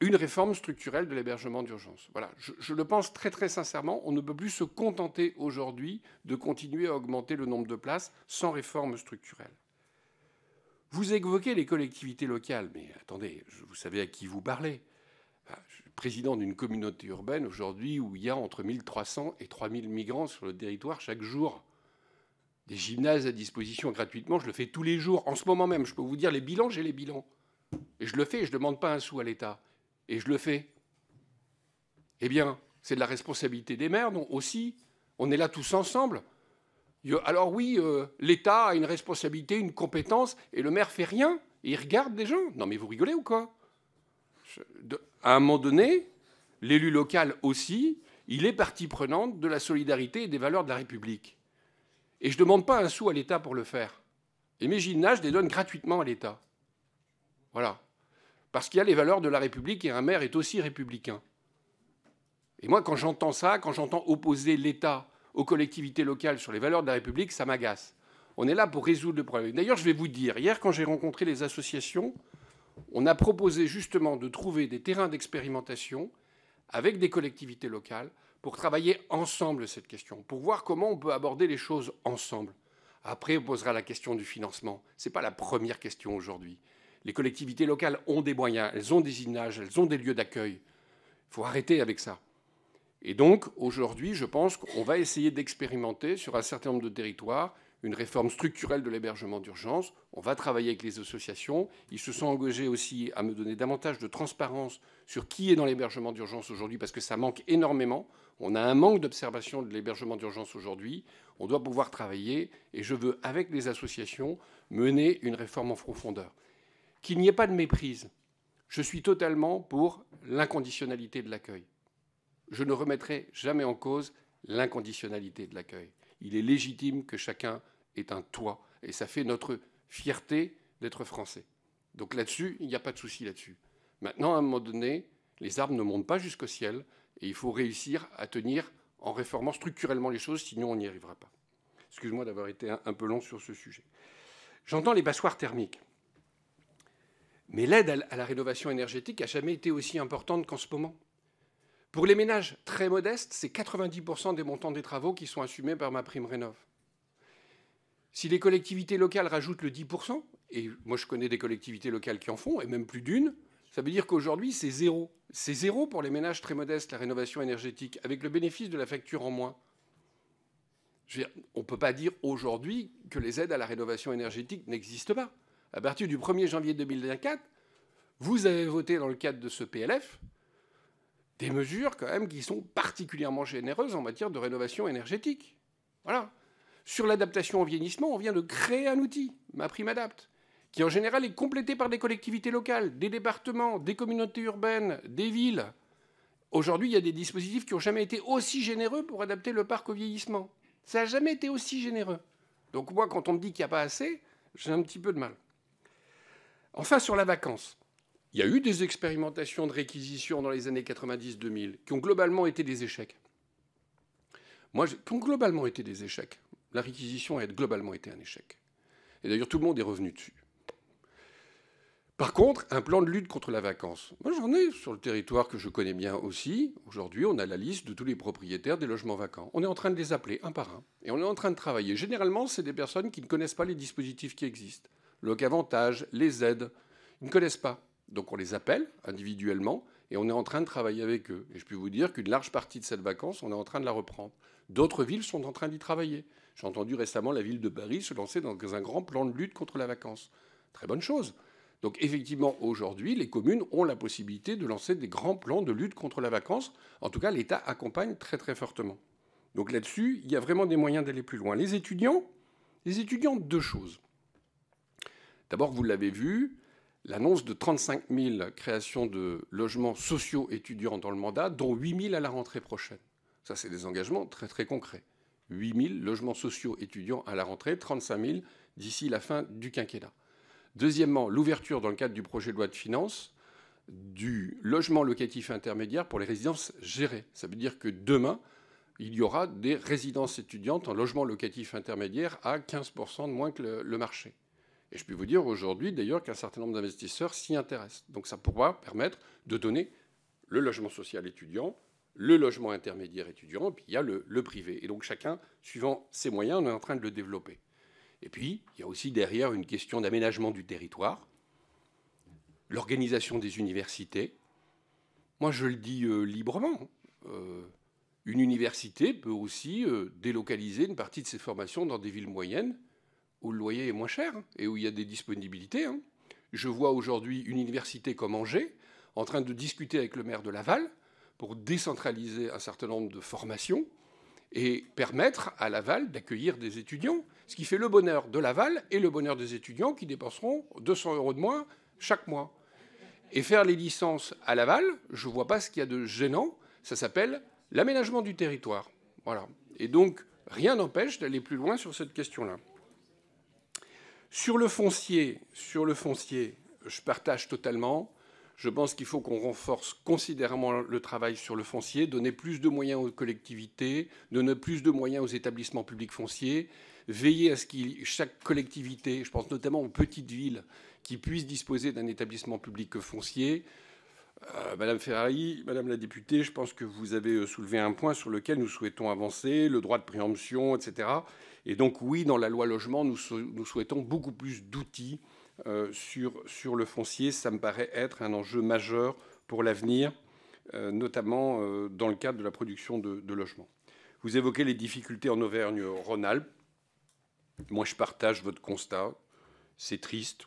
une réforme structurelle de l'hébergement d'urgence. Voilà, je, le pense très très sincèrement, on ne peut plus se contenter aujourd'hui de continuer à augmenter le nombre de places sans réforme structurelle. Vous évoquez les collectivités locales, mais attendez, vous savez à qui vous parlez. Ah, je suis président d'une communauté urbaine aujourd'hui où il y a entre 1300 et 3000 migrants sur le territoire chaque jour des gymnases à disposition gratuitement. Je le fais tous les jours, en ce moment même. Je peux vous dire les bilans, j'ai les bilans. Et je le fais, je ne demande pas un sou à l'État. Et je le fais. Eh bien, c'est de la responsabilité des maires, non aussi. On est là tous ensemble. Alors oui, euh, l'État a une responsabilité, une compétence, et le maire fait rien. il regarde des gens. Non mais vous rigolez ou quoi À un moment donné, l'élu local aussi, il est partie prenante de la solidarité et des valeurs de la République. Et je ne demande pas un sou à l'État pour le faire. Et mes gymnases, je les donne gratuitement à l'État. Voilà. Parce qu'il y a les valeurs de la République et un maire est aussi républicain. Et moi, quand j'entends ça, quand j'entends opposer l'État aux collectivités locales sur les valeurs de la République, ça m'agace. On est là pour résoudre le problème. D'ailleurs, je vais vous dire, hier, quand j'ai rencontré les associations, on a proposé justement de trouver des terrains d'expérimentation avec des collectivités locales pour travailler ensemble cette question, pour voir comment on peut aborder les choses ensemble. Après, on posera la question du financement. Ce n'est pas la première question aujourd'hui. Les collectivités locales ont des moyens, elles ont des images, elles ont des lieux d'accueil. Il faut arrêter avec ça. Et donc, aujourd'hui, je pense qu'on va essayer d'expérimenter sur un certain nombre de territoires une réforme structurelle de l'hébergement d'urgence. On va travailler avec les associations. Ils se sont engagés aussi à me donner davantage de transparence sur qui est dans l'hébergement d'urgence aujourd'hui, parce que ça manque énormément. On a un manque d'observation de l'hébergement d'urgence aujourd'hui. On doit pouvoir travailler, et je veux, avec les associations, mener une réforme en profondeur. Qu'il n'y ait pas de méprise. Je suis totalement pour l'inconditionnalité de l'accueil. Je ne remettrai jamais en cause l'inconditionnalité de l'accueil il est légitime que chacun ait un toit. Et ça fait notre fierté d'être français. Donc là-dessus, il n'y a pas de souci là-dessus. Maintenant, à un moment donné, les arbres ne montent pas jusqu'au ciel et il faut réussir à tenir en réformant structurellement les choses, sinon on n'y arrivera pas. Excuse-moi d'avoir été un, peu long sur ce sujet. J'entends les bassoirs thermiques. Mais l'aide à la rénovation énergétique n'a jamais été aussi importante qu'en ce moment. Pour les ménages très modestes, c'est 90% des montants des travaux qui sont assumés par ma prime rénov. Si les collectivités locales rajoutent le 10%, et moi je connais des collectivités locales qui en font, et même plus d'une, ça veut dire qu'aujourd'hui c'est zéro. C'est zéro pour les ménages très modestes, la rénovation énergétique, avec le bénéfice de la facture en moins. on ne peut pas dire aujourd'hui que les aides à la rénovation énergétique n'existent pas. À partir du 1er janvier 2024, vous avez voté dans le cadre de ce PLF des mesures quand même qui sont particulièrement généreuses en matière de rénovation énergétique. Voilà. Sur l'adaptation au vieillissement, on vient de créer un outil, ma prime adapte, qui en général est complété par des collectivités locales, des départements, des communautés urbaines, des villes. Aujourd'hui, il y a des dispositifs qui n'ont jamais été aussi généreux pour adapter le parc au vieillissement. Ça n'a jamais été aussi généreux. Donc moi, quand on me dit qu'il n'y a pas assez, j'ai un petit peu de mal. Enfin, sur la vacance. Il y a eu des expérimentations de réquisition dans les années 90-2000 qui ont globalement été des échecs. Moi, qui ont globalement été des échecs. La réquisition a globalement été un échec. Et d'ailleurs, tout le monde est revenu dessus. Par contre, un plan de lutte contre la vacance. Moi, j'en ai sur le territoire que je connais bien aussi. Aujourd'hui, on a la liste de tous les propriétaires des logements vacants. On est en train de les appeler un par un. Et on est en train de travailler. Généralement, c'est des personnes qui ne connaissent pas les dispositifs qui existent. Le avantage les aides. Ils ne connaissent pas. Donc on les appelle individuellement et on est en train de travailler avec eux. Et je peux vous dire qu'une large partie de cette vacance, on est en train de la reprendre. D'autres villes sont en train d'y travailler. J'ai entendu récemment la ville de Paris se lancer dans un grand plan de lutte contre la vacance. Très bonne chose. Donc effectivement, aujourd'hui, les communes ont la possibilité de lancer des grands plans de lutte contre la vacance. En tout cas, l'État accompagne très très fortement. Donc là-dessus, il y a vraiment des moyens d'aller plus loin. Les étudiants, les étudiants, deux choses. D'abord, vous l'avez vu, l'annonce de 35 000 créations de logements sociaux étudiants dans le mandat, dont 8 000 à la rentrée prochaine. Ça, c'est des engagements très très concrets. 8 000 logements sociaux étudiants à la rentrée, 35 000 d'ici la fin du quinquennat. Deuxièmement, l'ouverture dans le cadre du projet de loi de finances du logement locatif intermédiaire pour les résidences gérées. Ça veut dire que demain, il y aura des résidences étudiantes en logement locatif intermédiaire à 15% de moins que le, marché. Et je puis vous dire aujourd'hui, d'ailleurs, qu'un certain nombre d'investisseurs s'y intéressent. Donc ça pourra permettre de donner le logement social étudiant, le logement intermédiaire étudiant, et puis il y a le, privé. Et donc chacun, suivant ses moyens, on est en train de le développer. Et puis, il y a aussi derrière une question d'aménagement du territoire, l'organisation des universités. Moi, je le dis euh, librement. Euh, une université peut aussi euh, délocaliser une partie de ses formations dans des villes moyennes où le loyer est moins cher et où il y a des disponibilités. Hein. Je vois aujourd'hui une université comme Angers en train de discuter avec le maire de Laval pour décentraliser un certain nombre de formations et permettre à Laval d'accueillir des étudiants, ce qui fait le bonheur de Laval et le bonheur des étudiants qui dépenseront 200 euros de moins chaque mois. Et faire les licences à Laval, je ne vois pas ce qu'il y a de gênant, ça s'appelle l'aménagement du territoire. Voilà. Et donc, rien n'empêche d'aller plus loin sur cette question-là. Sur le foncier, sur le foncier, je partage totalement. Je pense qu'il faut qu'on renforce considérablement le travail sur le foncier, donner plus de moyens aux collectivités, donner plus de moyens aux établissements publics fonciers, veiller à ce que chaque collectivité, je pense notamment aux petites villes, qui puissent disposer d'un établissement public foncier. Euh, Madame Ferrari, Madame la députée, je pense que vous avez euh, soulevé un point sur lequel nous souhaitons avancer, le droit de préemption, etc. Et donc oui, dans la loi logement, nous, souhaitons beaucoup plus d'outils euh, sur, le foncier. Ça me paraît être un enjeu majeur pour l'avenir, euh, notamment euh, dans le cadre de la production de, logements. Vous évoquez les difficultés en Auvergne-Rhône-Alpes. Moi, je partage votre constat. C'est triste.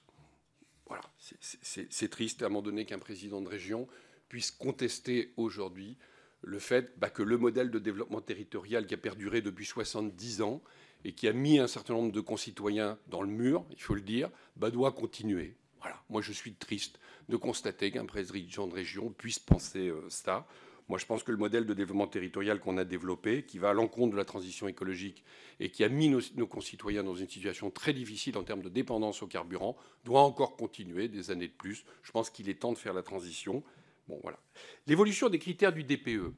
Voilà, c'est triste à un moment donné qu'un président de région puisse contester aujourd'hui le fait bah, que le modèle de développement territorial qui a perduré depuis 70 ans et qui a mis un certain nombre de concitoyens dans le mur, il faut le dire, bah, doit continuer. Voilà. Moi, je suis triste de constater qu'un président de région puisse penser euh, ça. Moi, je pense que le modèle de développement territorial qu'on a développé, qui va à l'encontre de la transition écologique et qui a mis nos, concitoyens dans une situation très difficile en termes de dépendance au carburant, doit encore continuer des années de plus. Je pense qu'il est temps de faire la transition. Bon, voilà. L'évolution des critères du DPE.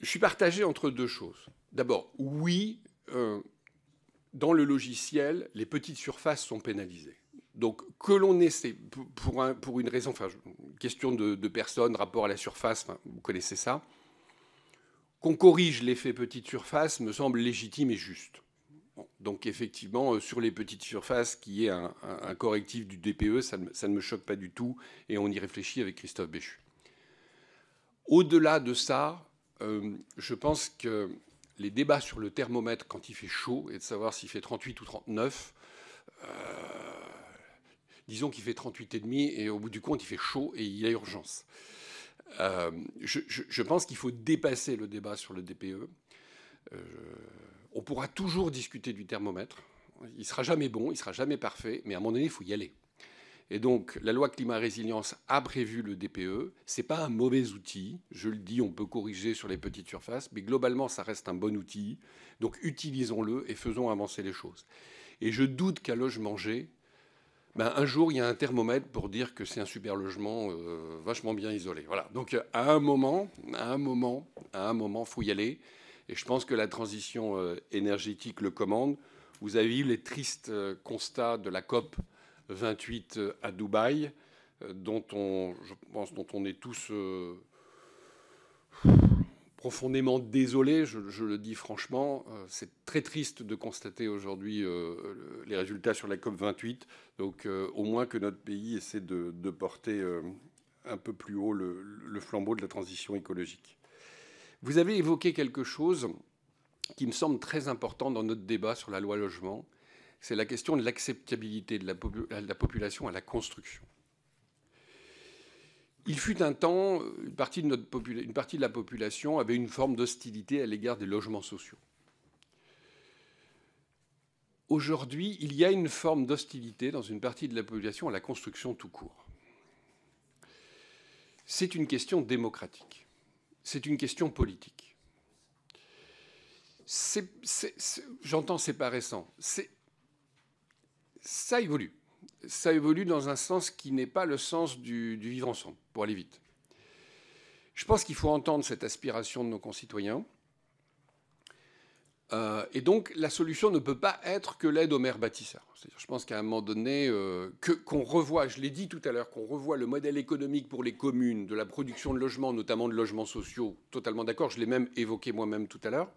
je suis partagé entre deux choses. D'abord, oui, euh, dans le logiciel, les petites surfaces sont pénalisées. Donc, que l'on essaie, pour, une raison, enfin, question de, de personnes, rapport à la surface, vous connaissez ça, qu'on corrige l'effet petite surface me semble légitime et juste. donc, effectivement, euh, sur les petites surfaces, qui est un, un, correctif du DPE, ça, ça ne me choque pas du tout, et on y réfléchit avec Christophe Béchu. Au-delà de ça, euh, je pense que les débats sur le thermomètre quand il fait chaud et de savoir s'il fait 38 ou 39, euh, disons qu'il fait 38,5 et au bout du compte, il fait chaud et il y a urgence. Euh, je, pense qu'il faut dépasser le débat sur le DPE. on pourra toujours discuter du thermomètre. Il sera jamais bon, il sera jamais parfait, mais à un moment donné, il faut y aller. Et donc, la loi climat résilience a prévu le DPE. n'est pas un mauvais outil. Je le dis, on peut corriger sur les petites surfaces, mais globalement, ça reste un bon outil. Donc, utilisons-le et faisons avancer les choses. Et je doute qu'à Loge-Manger, ben, un jour, il y a un thermomètre pour dire que c'est un super logement euh, vachement bien isolé. Voilà. Donc, à un moment, à un moment, à un moment, faut y aller. Et je pense que la transition euh, énergétique le commande. Vous avez eu les tristes euh, constats de la COP 28 à Dubaï, euh, dont on, je pense, dont on est tous euh, profondément désolés, je, le dis franchement. Euh, c'est très triste de constater aujourd'hui les résultats sur la COP28. Donc, au moins que notre pays essaie de, porter un peu plus haut le, flambeau de la transition écologique. Vous avez évoqué quelque chose qui me semble très important dans notre débat sur la loi logement, c'est la question de l'acceptabilité de, la, population à la construction. Il fut un temps, une partie de, notre une partie de la population avait une forme d'hostilité à l'égard des logements sociaux. Aujourd'hui, il y a une forme d'hostilité dans une partie de la population à la construction tout court. C'est une question démocratique. C'est une question politique. J'entends, c'est pas récent. C'est ça évolue. Ça évolue dans un sens qui n'est pas le sens du, vivre ensemble, pour aller vite. Je pense qu'il faut entendre cette aspiration de nos concitoyens. Euh, et donc, la solution ne peut pas être que l'aide aux maires bâtisseurs. je pense qu'à un moment donné, euh, qu'on revoie, je l'ai dit tout à l'heure, qu'on revoie le modèle économique pour les communes de la production de logements, notamment de logements sociaux, totalement d'accord, je l'ai même évoqué moi-même tout à l'heure,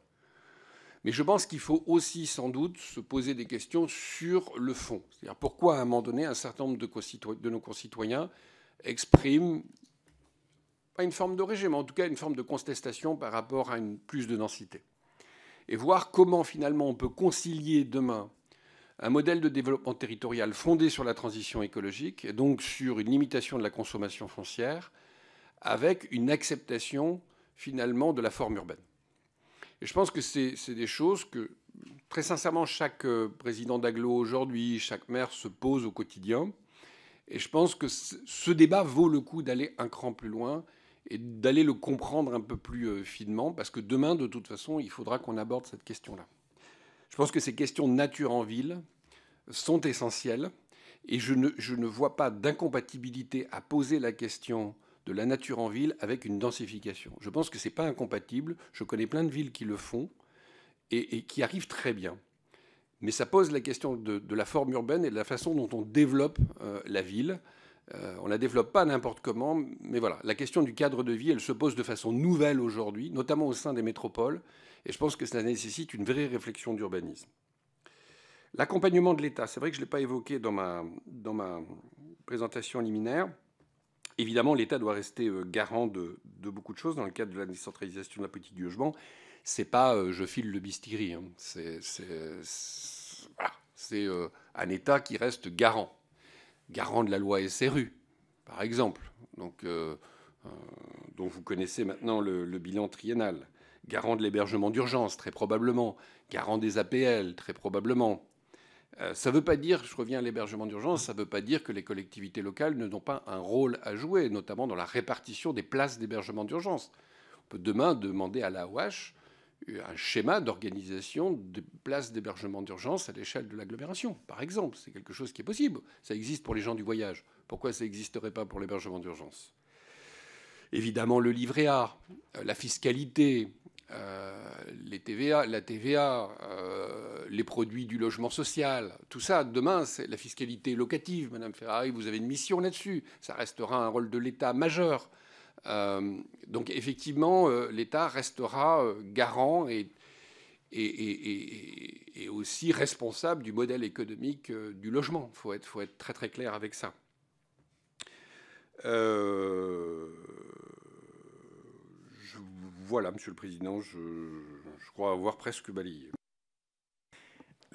mais je pense qu'il faut aussi sans doute se poser des questions sur le fond. C'est-à-dire pourquoi à un moment donné un certain nombre de, nos concitoyens expriment pas une forme de régime, en tout cas une forme de contestation par rapport à une plus de densité. Et voir comment finalement on peut concilier demain un modèle de développement territorial fondé sur la transition écologique, et donc sur une limitation de la consommation foncière, avec une acceptation finalement de la forme urbaine. Et je pense que c'est des choses que, très sincèrement, chaque euh, président d'agglo aujourd'hui, chaque maire se pose au quotidien. Et je pense que ce débat vaut le coup d'aller un cran plus loin et d'aller le comprendre un peu plus euh, finement, parce que demain, de toute façon, il faudra qu'on aborde cette question-là. Je pense que ces questions de nature en ville sont essentielles, et je ne, je ne vois pas d'incompatibilité à poser la question de la nature en ville avec une densification. Je pense que ce n'est pas incompatible. Je connais plein de villes qui le font et, qui arrivent très bien. Mais ça pose la question de, la forme urbaine et de la façon dont on développe euh, la ville. Euh, on ne la développe pas n'importe comment, mais voilà, la question du cadre de vie, elle se pose de façon nouvelle aujourd'hui, notamment au sein des métropoles, et je pense que ça nécessite une vraie réflexion d'urbanisme. L'accompagnement de l'État, c'est vrai que je ne l'ai pas évoqué dans ma, dans ma présentation liminaire. Évidemment, l'État doit rester euh, garant de, beaucoup de choses dans le cadre de la décentralisation de la politique du logement. C'est pas euh, je file le bistiri. Hein. C'est euh, un État qui reste garant, garant de la loi SRU, par exemple. Donc, dont vous connaissez maintenant le bilan triennal. Garant de l'hébergement d'urgence, très probablement. Garant des APL, très probablement. Euh, ça ne veut pas dire, je reviens à l'hébergement d'urgence, ça ne veut pas dire que les collectivités locales ne n'ont pas un rôle à jouer, notamment dans la répartition des places d'hébergement d'urgence. On peut demain demander à l'AOH euh, un schéma d'organisation des places d'hébergement d'urgence à l'échelle de l'agglomération, par exemple. C'est quelque chose qui est possible. Ça existe pour les gens du voyage. Pourquoi ça n'existerait pas pour l'hébergement d'urgence Évidemment, le livret A, euh, la fiscalité, euh, les TVA, la TVA, euh, les produits du logement social, tout ça, demain, c'est la fiscalité locative. Madame Ferrari, vous avez une mission là-dessus. Ça restera un rôle de l'État majeur. Euh, donc, effectivement, l'État restera garant et, et, et, aussi responsable du modèle économique du logement. Il faut être, faut être, très très clair avec ça. Euh, voilà, Monsieur le Président, je, crois avoir presque balayé.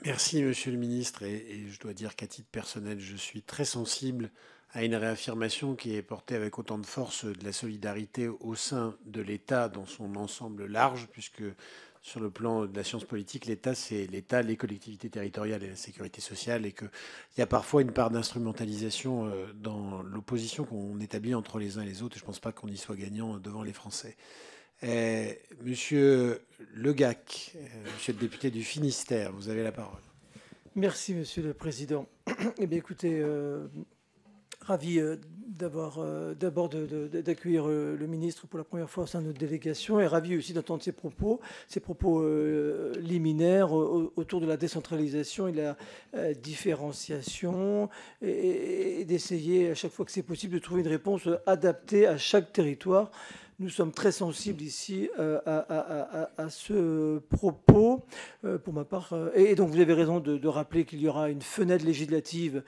Merci, Monsieur le Ministre. Et, et je dois dire qu'à titre personnel, je suis très sensible à une réaffirmation qui est portée avec autant de force de la solidarité au sein de l'État dans son ensemble large, puisque sur le plan de la science politique, l'État, c'est l'État, les collectivités territoriales et la sécurité sociale, et qu'il y a parfois une part d'instrumentalisation euh, dans l'opposition qu'on établit entre les uns et les autres, et je ne pense pas qu'on y soit gagnant devant les Français. Eh, monsieur Legac, eh, monsieur le député du Finistère, vous avez la parole. Merci, monsieur le président. Eh bien, écoutez, euh, ravi euh, d'avoir euh, d'abord d'accueillir le ministre pour la première fois au sein de notre délégation et ravi aussi d'entendre ses propos, ses propos liminaires autour de la décentralisation et de la différenciation et d'essayer à chaque fois que c'est possible de trouver une réponse adaptée à chaque territoire. Nous sommes très sensibles ici euh, à, ce propos, euh, pour ma part. Euh, et donc, vous avez raison de, rappeler qu'il y aura une fenêtre législative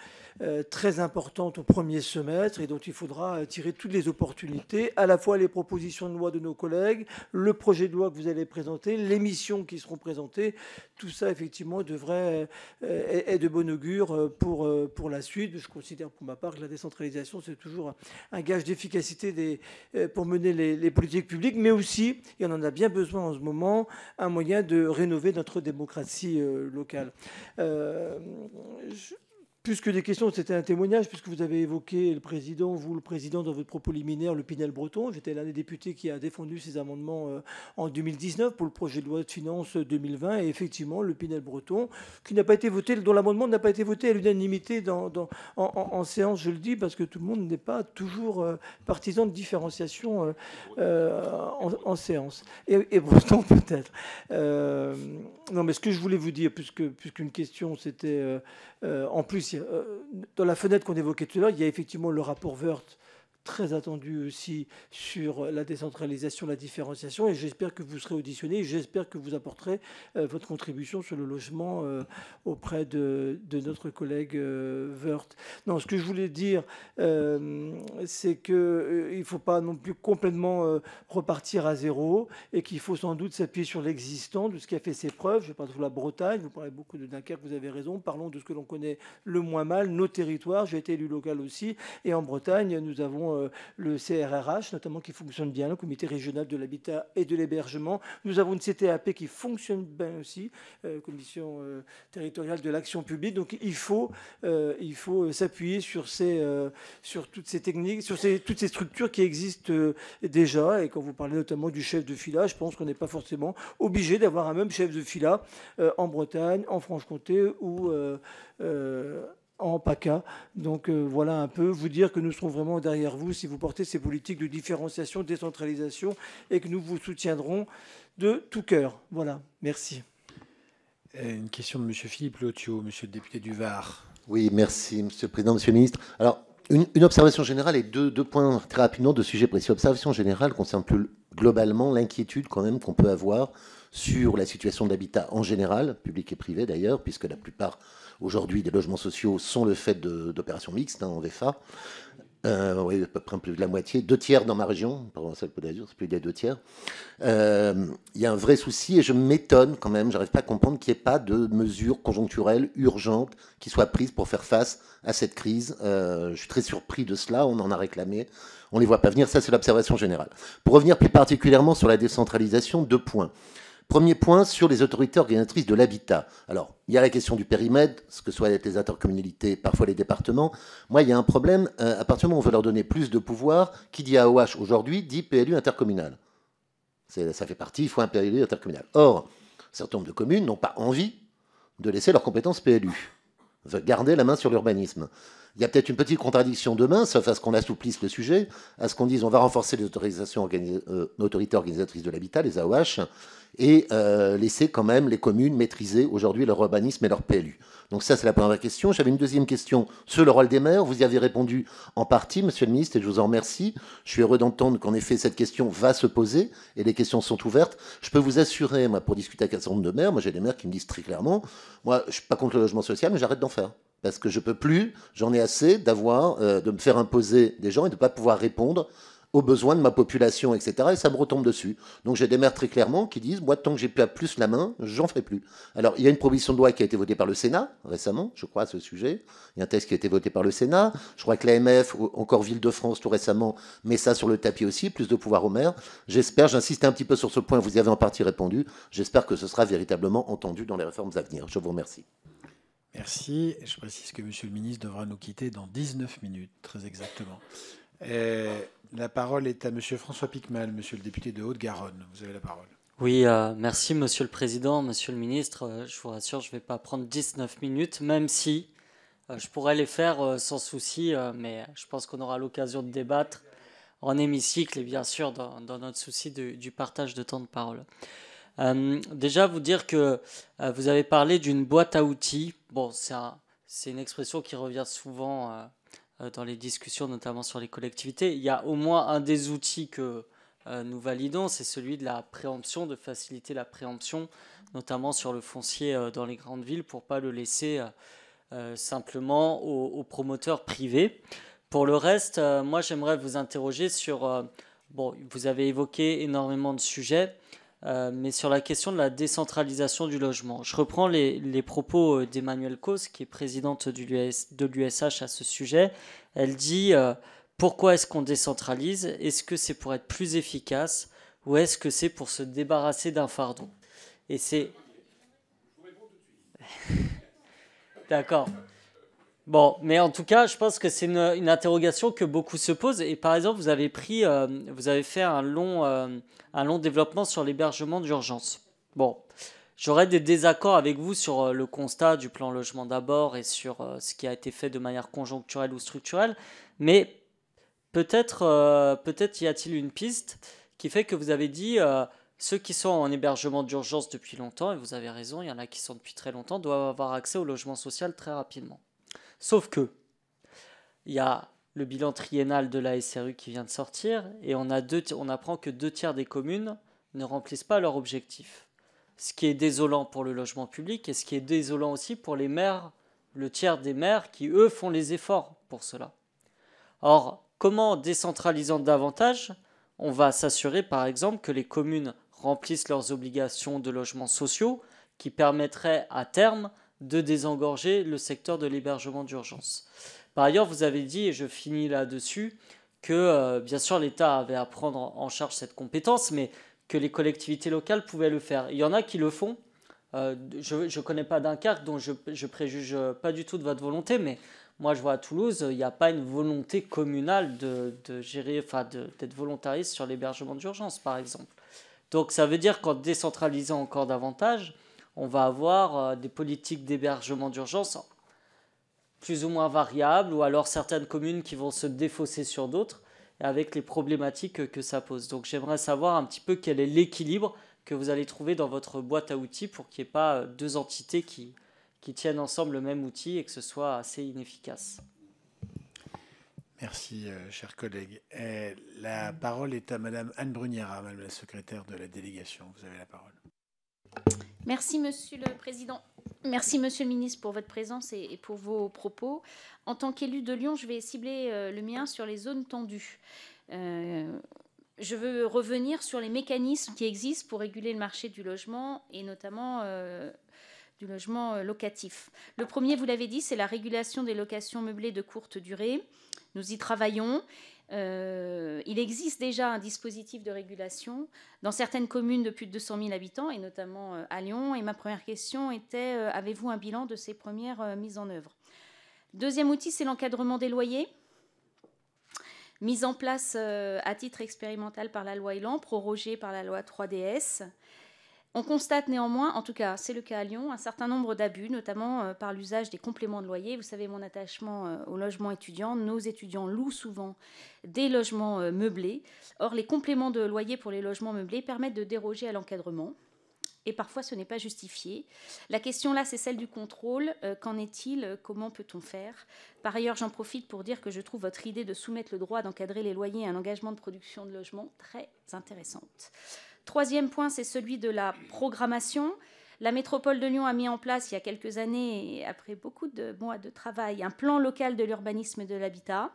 très importante au premier semestre et dont il faudra tirer toutes les opportunités, à la fois les propositions de loi de nos collègues, le projet de loi que vous allez présenter, les missions qui seront présentées. Tout ça, effectivement, devrait est de bon augure pour, pour la suite. Je considère, pour ma part, que la décentralisation, c'est toujours un gage d'efficacité pour mener les les politiques publiques, mais aussi, et on en a bien besoin en ce moment, un moyen de rénover notre démocratie euh, locale. Euh, plus que des questions, c'était un témoignage, puisque vous avez évoqué le président, vous le président, dans votre propos liminaire, le Pinel Breton. J'étais l'un des députés qui a défendu ces amendements euh, en 2019 pour le projet de loi de finances 2020. Et effectivement, le Pinel Breton, qui n'a pas été voté, dont l'amendement n'a pas été voté à l'unanimité dans, en, séance, je le dis, parce que tout le monde n'est pas toujours euh, partisan de différenciation euh, en, séance. Et, Breton, peut-être. non, mais ce que je voulais vous dire, puisque, puisqu'une question, c'était en plus euh, dans la fenêtre qu'on évoquait tout à l'heure, il y a effectivement le rapport Wörth très attendu aussi sur la décentralisation, la différenciation. Et j'espère que vous serez auditionné. J'espère que vous apporterez euh, votre contribution sur le logement euh, auprès de, de, notre collègue euh, Wörth. Non, ce que je voulais dire, euh, c'est qu'il ne faut pas non plus complètement repartir à zéro et qu'il faut sans doute s'appuyer sur l'existant, de ce qui a fait ses preuves. Je parle de la Bretagne, vous parlez beaucoup de Dunkerque, vous avez raison. Parlons de ce que l'on connaît le moins mal, nos territoires. J'ai été élu local aussi. Et en Bretagne, nous avons euh, le CRRH, notamment, qui fonctionne bien, le Comité régional de l'habitat et de l'hébergement. Nous avons une CTAP qui fonctionne bien aussi, euh, Commission euh, territoriale de l'action publique. Donc, il faut, il faut s'appuyer sur, ces, sur toutes ces techniques, sur ces, toutes ces structures qui existent déjà. Et quand vous parlez notamment du chef de fila, je pense qu'on n'est pas forcément obligé d'avoir un même chef de fila en Bretagne, en Franche-Comté ou euh, en PACA. Donc euh, voilà un peu, vous dire que nous serons vraiment derrière vous si vous portez ces politiques de différenciation, décentralisation et que nous vous soutiendrons de tout cœur. Voilà, merci. Une question de M. Philippe Lothio, M. le député du Var. Oui, merci, M. le Président, Monsieur le Ministre. Alors, une, observation générale et deux, points très rapidement de sujet précis. Observation générale concerne plus globalement l'inquiétude quand même qu'on peut avoir sur la situation d'habitat en général, public et privé d'ailleurs, puisque la plupart aujourd'hui des logements sociaux sont le fait d'opérations mixtes hein, en VFA. Euh, oui, à peu près plus de la moitié, deux tiers dans ma région, pardon, le Côte d'Azur, c'est plus des deux tiers. Euh, il y a un vrai souci et je m'étonne quand même, j'arrive pas à comprendre qu'il n'y ait pas de mesures conjoncturelles urgentes qui soient prises pour faire face à cette crise. Euh, je suis très surpris de cela, on en a réclamé, on ne les voit pas venir, ça c'est l'observation générale. Pour revenir plus particulièrement sur la décentralisation, deux points. Premier point sur les autorités organisatrices de l'habitat. Alors, il y a la question du périmètre, ce que soient les intercommunalités, parfois les départements. Moi, il y a un problème. Euh, à partir du moment où on veut leur donner plus de pouvoir, qui dit AOH aujourd'hui dit PLU intercommunal. Ça fait partie, il faut un PLU intercommunal. Or, certains certain de communes n'ont pas envie de laisser leurs compétences PLU, veulent garder la main sur l'urbanisme. Il y a peut-être une petite contradiction demain, sauf à ce qu'on assouplisse le sujet, à ce qu'on dise on va renforcer les euh, autorités organisatrices de l'habitat, les AOH, et euh, laisser quand même les communes maîtriser aujourd'hui leur urbanisme et leur PLU. Donc ça, c'est la première question. J'avais une deuxième question sur le rôle des maires. Vous y avez répondu en partie, Monsieur le Ministre, et je vous en remercie. Je suis heureux d'entendre qu'en effet, cette question va se poser et les questions sont ouvertes. Je peux vous assurer, moi, pour discuter avec un certain nombre de maires, moi j'ai des maires qui me disent très clairement, moi, je suis pas contre le logement social, mais j'arrête d'en faire. Parce que je peux plus, j'en ai assez d'avoir, euh, de me faire imposer des gens et de ne pas pouvoir répondre aux besoins de ma population, etc. Et ça me retombe dessus. Donc j'ai des maires très clairement qui disent, moi, tant que j'ai plus la main, j'en ferai plus. Alors il y a une proposition de loi qui a été votée par le Sénat récemment, je crois, à ce sujet. Il y a un texte qui a été voté par le Sénat. Je crois que l'AMF, encore Ville de France tout récemment, met ça sur le tapis aussi, plus de pouvoir aux maires. J'espère, j'insiste un petit peu sur ce point, vous y avez en partie répondu, j'espère que ce sera véritablement entendu dans les réformes à venir. Je vous remercie. Merci. Je précise que Monsieur le ministre devra nous quitter dans 19 minutes, très exactement. la parole est à Monsieur François Picmal, Monsieur le député de Haute-Garonne. Vous avez la parole. Oui, euh, merci Monsieur le Président, Monsieur le Ministre. Euh, je vous rassure, je ne vais pas prendre 19 minutes, même si euh, je pourrais les faire sans souci, mais je pense qu'on aura l'occasion de débattre en hémicycle et bien sûr dans, notre souci du partage de temps de parole. Euh, déjà, vous dire que euh, vous avez parlé d'une boîte à outils. Bon, c'est une expression qui revient souvent euh, dans les discussions, notamment sur les collectivités. Il y a au moins un des outils que nous validons, c'est celui de la préemption, de faciliter la préemption, notamment sur le foncier dans les grandes villes, pour pas le laisser simplement aux, aux, promoteurs privés. Pour le reste, moi, j'aimerais vous interroger sur. bon, vous avez évoqué énormément de sujets. Euh, mais sur la question de la décentralisation du logement. Je reprends les, propos euh, d'Emmanuel Cause, qui est présidente de l'USH à ce sujet. Elle dit euh, Pourquoi est-ce qu'on décentralise Est-ce que c'est pour être plus efficace ou est-ce que c'est pour se débarrasser d'un fardeau Et c'est. D'accord. Bon, mais en tout cas, je pense que c'est une, interrogation que beaucoup se posent. Et par exemple, vous avez pris, euh, vous avez fait un long, euh, un long développement sur l'hébergement d'urgence. Bon, j'aurais des désaccords avec vous sur euh, le constat du plan logement d'abord et sur ce qui a été fait de manière conjoncturelle ou structurelle. Mais peut-être, peut-être y a-t-il une piste qui fait que vous avez dit ceux qui sont en hébergement d'urgence depuis longtemps, et vous avez raison, il y en a qui sont depuis très longtemps, doivent avoir accès au logement social très rapidement. Sauf que, il y a le bilan triennal de la SRU qui vient de sortir, et on, apprend que deux tiers des communes ne remplissent pas leur objectif. Ce qui est désolant pour le logement public et ce qui est désolant aussi pour les maires, le tiers des maires qui, eux, font les efforts pour cela. Or, comment en décentralisant davantage, on va s'assurer par exemple que les communes remplissent leurs obligations de logements sociaux qui permettraient à terme de désengorger le secteur de l'hébergement d'urgence. Par ailleurs, vous avez dit, et je finis là-dessus, que euh, bien sûr l'État avait à prendre en charge cette compétence, mais que les collectivités locales pouvaient le faire. Il y en a qui le font. Euh, je ne connais pas Dunkerque, dont je, ne préjuge pas du tout de votre volonté, mais moi je vois à Toulouse, il n'y a pas une volonté communale de, de gérer, enfin d'être volontariste sur l'hébergement d'urgence, par exemple. Donc ça veut dire qu'en décentralisant encore davantage, on va avoir euh, des politiques d'hébergement d'urgence plus ou moins variables, ou alors certaines communes qui vont se défausser sur d'autres, avec les problématiques que ça pose. Donc j'aimerais savoir un petit peu quel est l'équilibre que vous allez trouver dans votre boîte à outils pour qu'il n'y ait pas euh, deux entités qui, tiennent ensemble le même outil et que ce soit assez inefficace. Merci, euh, chers collègues. Eh, la parole est à Madame Anne Bruniera, Madame la secrétaire de la délégation. Vous avez la parole. Merci, Monsieur le Président. Merci, Monsieur le Ministre, pour votre présence et pour vos propos. En tant qu'élu de Lyon, je vais cibler euh, le mien sur les zones tendues. Euh, je veux revenir sur les mécanismes qui existent pour réguler le marché du logement et notamment euh, du logement locatif. Le premier, vous l'avez dit, c'est la régulation des locations meublées de courte durée. Nous y travaillons euh, il existe déjà un dispositif de régulation dans certaines communes de plus de 200 000 habitants, et notamment euh, à Lyon. Et ma première question était, euh, avez-vous un bilan de ces premières mises en œuvre Deuxième outil, c'est l'encadrement des loyers, mis en place à titre expérimental par la loi Elan, prorogée par la loi 3DS. On constate néanmoins, en tout cas c'est le cas à Lyon, un certain nombre d'abus, notamment euh, par l'usage des compléments de loyer. Vous savez mon attachement aux euh, au logement étudiant. Nos étudiants louent souvent des logements euh, meublés. Or, les compléments de loyer pour les logements meublés permettent de déroger à l'encadrement. Et parfois, ce n'est pas justifié. La question là, c'est celle du contrôle. Qu'en est-il Comment peut-on faire Par ailleurs, j'en profite pour dire que je trouve votre idée de soumettre le droit d'encadrer les loyers à un engagement de production de logements très intéressante. Troisième point, c'est celui de la programmation. La métropole de Lyon a mis en place il y a quelques années, après beaucoup de mois de travail, un plan local de l'urbanisme et de l'habitat.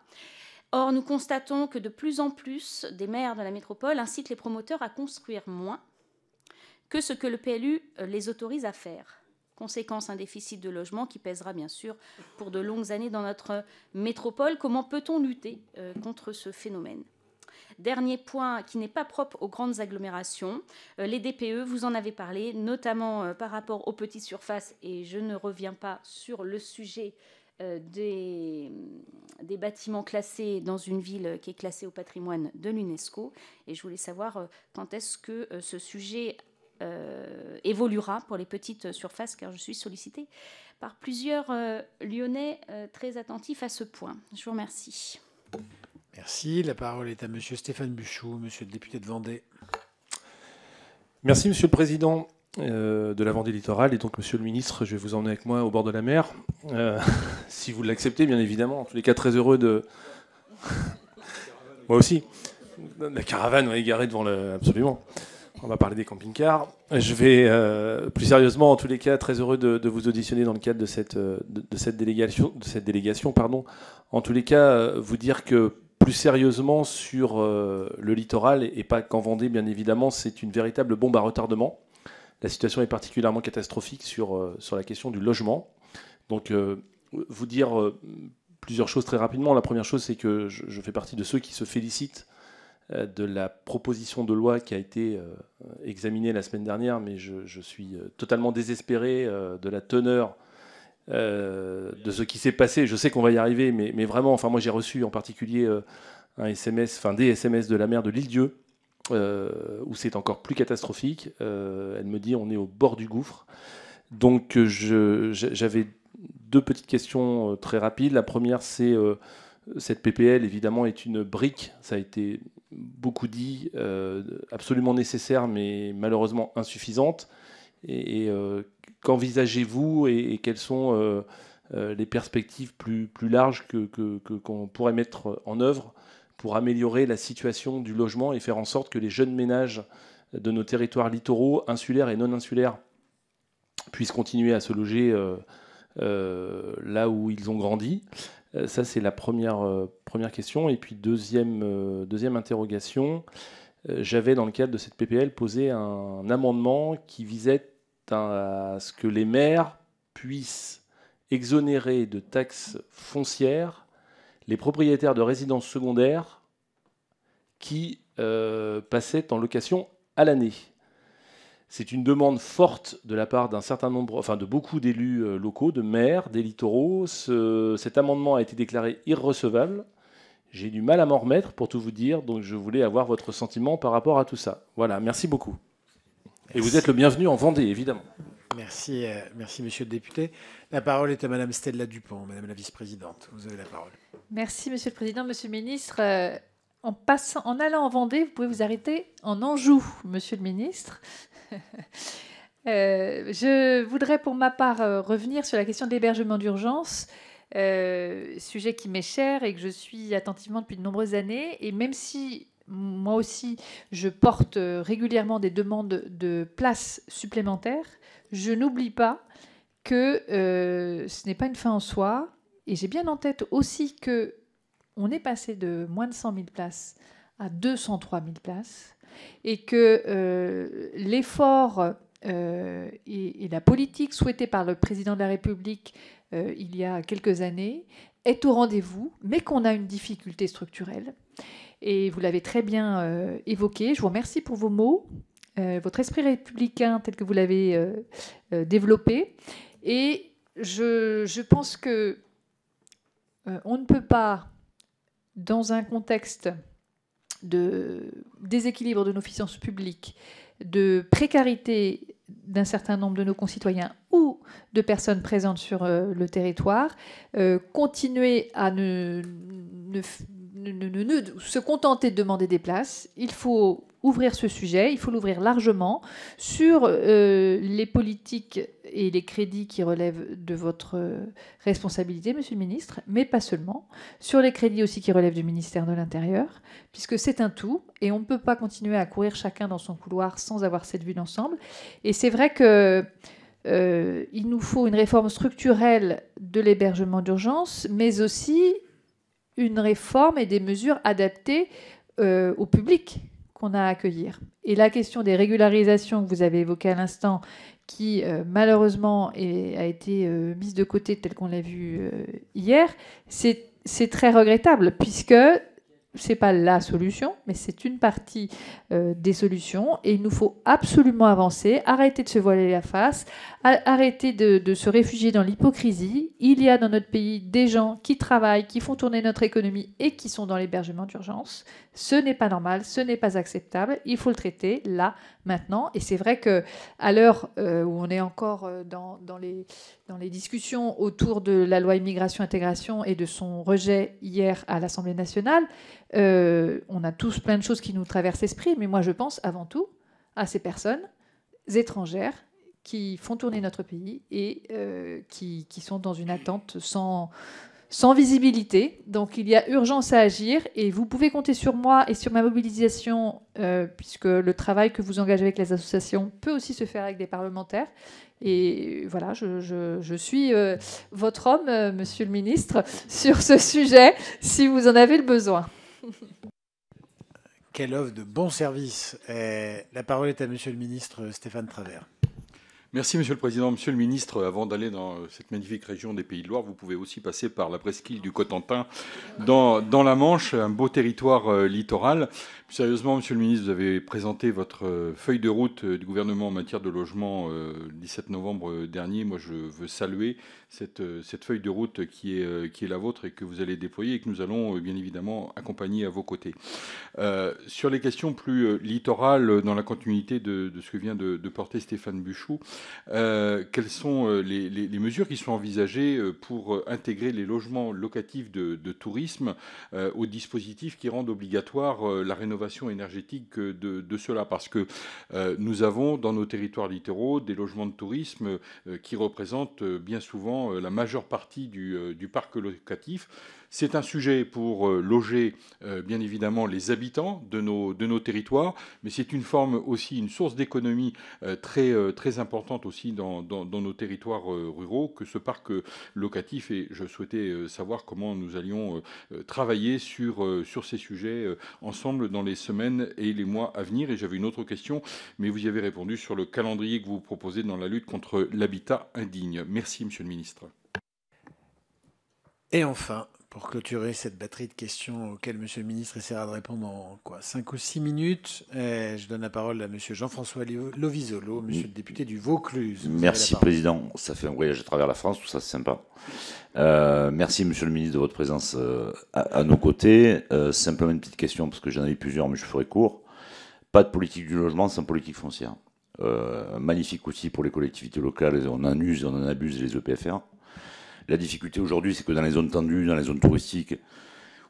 Or, nous constatons que de plus en plus des maires de la métropole incitent les promoteurs à construire moins que ce que le PLU euh, les autorise à faire. Conséquence, un déficit de logement qui pèsera bien sûr pour de longues années dans notre euh, métropole. Comment peut-on lutter euh, contre ce phénomène Dernier point qui n'est pas propre aux grandes agglomérations, euh, les DPE, vous en avez parlé, notamment euh, par rapport aux petites surfaces, et je ne reviens pas sur le sujet euh, mm, des, bâtiments classés dans une ville qui est classée au patrimoine de l'UNESCO. Et je voulais savoir quand est-ce que ce sujet évoluera pour les petites surfaces, car je suis sollicitée par plusieurs Lyonnais très attentifs à ce point. Je vous remercie. Merci. La parole est à Monsieur Stéphane Buchou, Monsieur le député de Vendée. Merci, Monsieur le Président euh, de la Vendée littorale. Et donc, Monsieur le Ministre, je vais vous emmener avec moi au bord de la mer, euh, si vous l'acceptez, bien évidemment. En tous les cas, très heureux de. moi aussi. La caravane est garée devant le. Absolument. On va parler des camping-cars. Je vais, euh, plus sérieusement, en tous les cas, très heureux de, vous auditionner dans le cadre de cette, de cette délégation. De cette délégation pardon. En tous les cas, vous dire que plus sérieusement sur euh, le littoral et pas qu'en Vendée, bien évidemment, c'est une véritable bombe à retardement. La situation est particulièrement catastrophique sur, euh, sur la question du logement. Donc, euh, vous dire plusieurs choses très rapidement. La première chose, c'est que je, fais partie de ceux qui se félicitent de la proposition de loi qui a été examinée la semaine dernière, mais je, je suis totalement désespéré de la teneur euh, de ce qui s'est passé. Je sais qu'on va y arriver, mais, vraiment, enfin, moi j'ai reçu en particulier euh, un SMS, enfin des SMS de la mère de l'île-dieu, euh, où c'est encore plus catastrophique. elle me dit on est au bord du gouffre. Donc j'avais deux petites questions très rapides. La première, c'est cette PPL, évidemment, est une brique. Ça a été beaucoup dit, absolument nécessaire, mais malheureusement insuffisante. Et, qu'envisagez-vous et, quelles sont euh, euh, les perspectives plus, plus larges qu'on que, que, pourrait mettre en œuvre pour améliorer la situation du logement et faire en sorte que les jeunes ménages de nos territoires littoraux, insulaires et non insulaires, puissent continuer à se loger euh, là où ils ont grandi Ça, c'est la première, première question. Et puis, deuxième, deuxième interrogation, j'avais, dans le cadre de cette PPL, posé un amendement qui visait à ce que les maires puissent exonérer de taxes foncières les propriétaires de résidences secondaires qui euh, passaient en location à l'année. C'est une demande forte de la part d'un certain nombre, enfin de beaucoup d'élus euh, locaux, de maires, des littoraux. cet amendement a été déclaré irrecevable. J'ai du mal à m'en remettre pour tout vous dire, donc je voulais avoir votre sentiment par rapport à tout ça. Voilà, merci beaucoup. Et vous êtes le bienvenu en Vendée, évidemment. Merci, euh, merci Monsieur le député. La parole est à Madame Stella Dupont, Madame la vice-présidente. Vous avez la parole. Merci Monsieur le Président, Monsieur le Ministre. Euh, en, passant, en allant en Vendée, vous pouvez vous arrêter en Anjou, Monsieur le Ministre. Euh, je voudrais pour ma part revenir sur la question de l'hébergement d'urgence, sujet qui m'est cher et que je suis attentivement depuis de nombreuses années. Et même si moi aussi, je porte euh, régulièrement des demandes de places supplémentaires. Je n'oublie pas que euh, ce n'est pas une fin en soi. Et j'ai bien en tête aussi que on est passé de moins de 100 000 places à 203 000 places et que euh, l'effort et, et, la politique souhaitée par le président de la République il y a quelques années est au rendez-vous, mais qu'on a une difficulté structurelle. Et vous l'avez très bien euh, évoqué. Je vous remercie pour vos mots, euh, votre esprit républicain tel que vous l'avez euh, développé. Et je, pense que on ne peut pas, dans un contexte de déséquilibre de nos finances publiques, de précarité d'un certain nombre de nos concitoyens ou de personnes présentes sur le territoire, continuer à ne, ne, se contenter de demander des places. Il faut ouvrir ce sujet, il faut l'ouvrir largement sur euh, les politiques et les crédits qui relèvent de votre responsabilité, Monsieur le Ministre, mais pas seulement, sur les crédits aussi qui relèvent du ministère de l'Intérieur, puisque c'est un tout, et on ne peut pas continuer à courir chacun dans son couloir sans avoir cette vue d'ensemble. Et c'est vrai que... Euh, il nous faut une réforme structurelle de l'hébergement d'urgence, mais aussi une réforme et des mesures adaptées euh, au public qu'on a à accueillir. Et la question des régularisations que vous avez évoquées à l'instant, qui euh, malheureusement a été euh, mise de côté telle qu'on l'a vu hier, c'est très regrettable puisque c'est pas la solution, mais c'est une partie des solutions. Et il nous faut absolument avancer, arrêter de se voiler la face, arrêter de, se réfugier dans l'hypocrisie. Il y a dans notre pays des gens qui travaillent, qui font tourner notre économie et qui sont dans l'hébergement d'urgence. Ce n'est pas normal, ce n'est pas acceptable. Il faut le traiter là, maintenant. Et c'est vrai que à l'heure euh, où on est encore euh, dans, les, dans les discussions autour de la loi immigration-intégration et de son rejet hier à l'Assemblée nationale, euh, on a tous plein de choses qui nous traversent l'esprit. Mais moi, je pense avant tout à ces personnes étrangères qui font tourner notre pays et euh, qui, sont dans une attente sans, sans visibilité. Donc il y a urgence à agir et vous pouvez compter sur moi et sur ma mobilisation, euh, puisque le travail que vous engagez avec les associations peut aussi se faire avec des parlementaires. Et voilà, je, suis euh, votre homme, monsieur le ministre, sur ce sujet, si vous en avez le besoin. Quelle offre de bon service La parole est à monsieur le ministre Stéphane Travers. Merci, Monsieur le Président. Monsieur le Ministre, avant d'aller dans euh, cette magnifique région des Pays de Loire, vous pouvez aussi passer par la presqu'île du Cotentin, dans, la Manche, un beau territoire euh, littoral. sérieusement, Monsieur le Ministre, vous avez présenté votre euh, feuille de route du gouvernement en matière de logement le 17 novembre dernier. Moi, je veux saluer cette, feuille de route qui est, la vôtre et que vous allez déployer et que nous allons bien évidemment accompagner à vos côtés. sur les questions plus littorales, dans la continuité de, ce que vient de, de porter Stéphane Buchou, euh, quelles sont euh, les, mesures qui sont envisagées euh, pour intégrer les logements locatifs de, tourisme aux dispositifs qui rendent obligatoire la rénovation énergétique de, cela Parce que nous avons dans nos territoires littéraux des logements de tourisme qui représentent bien souvent la majeure partie du parc locatif c'est un sujet pour euh, loger, euh, bien évidemment, les habitants de nos, de nos territoires, mais c'est une forme aussi, une source d'économie euh, très, très importante aussi dans, dans, nos territoires ruraux que ce parc locatif. Et je souhaitais savoir comment nous allions travailler sur, sur ces sujets ensemble dans les semaines et les mois à venir. Et j'avais une autre question, mais vous y avez répondu sur le calendrier que vous proposez dans la lutte contre l'habitat indigne. Merci, Monsieur le Ministre. Et enfin, pour clôturer cette batterie de questions auxquelles Monsieur le ministre essaiera de répondre en quoi 5 ou 6 minutes. Eh, je donne la parole à Monsieur Jean-François Lovisolo, Monsieur le député du Vaucluse. merci Président, ça fait un voyage à travers la France, tout ça c'est sympa. Euh, merci Monsieur le ministre de votre présence euh, à, nos côtés. Euh, simplement une petite question, parce que j'en ai plusieurs, mais je ferai court. Pas de politique du logement sans politique foncière. magnifique outil pour les collectivités locales, on en use, on en abuse les EPFR. La difficulté aujourd'hui, c'est que dans les zones tendues, dans les zones touristiques,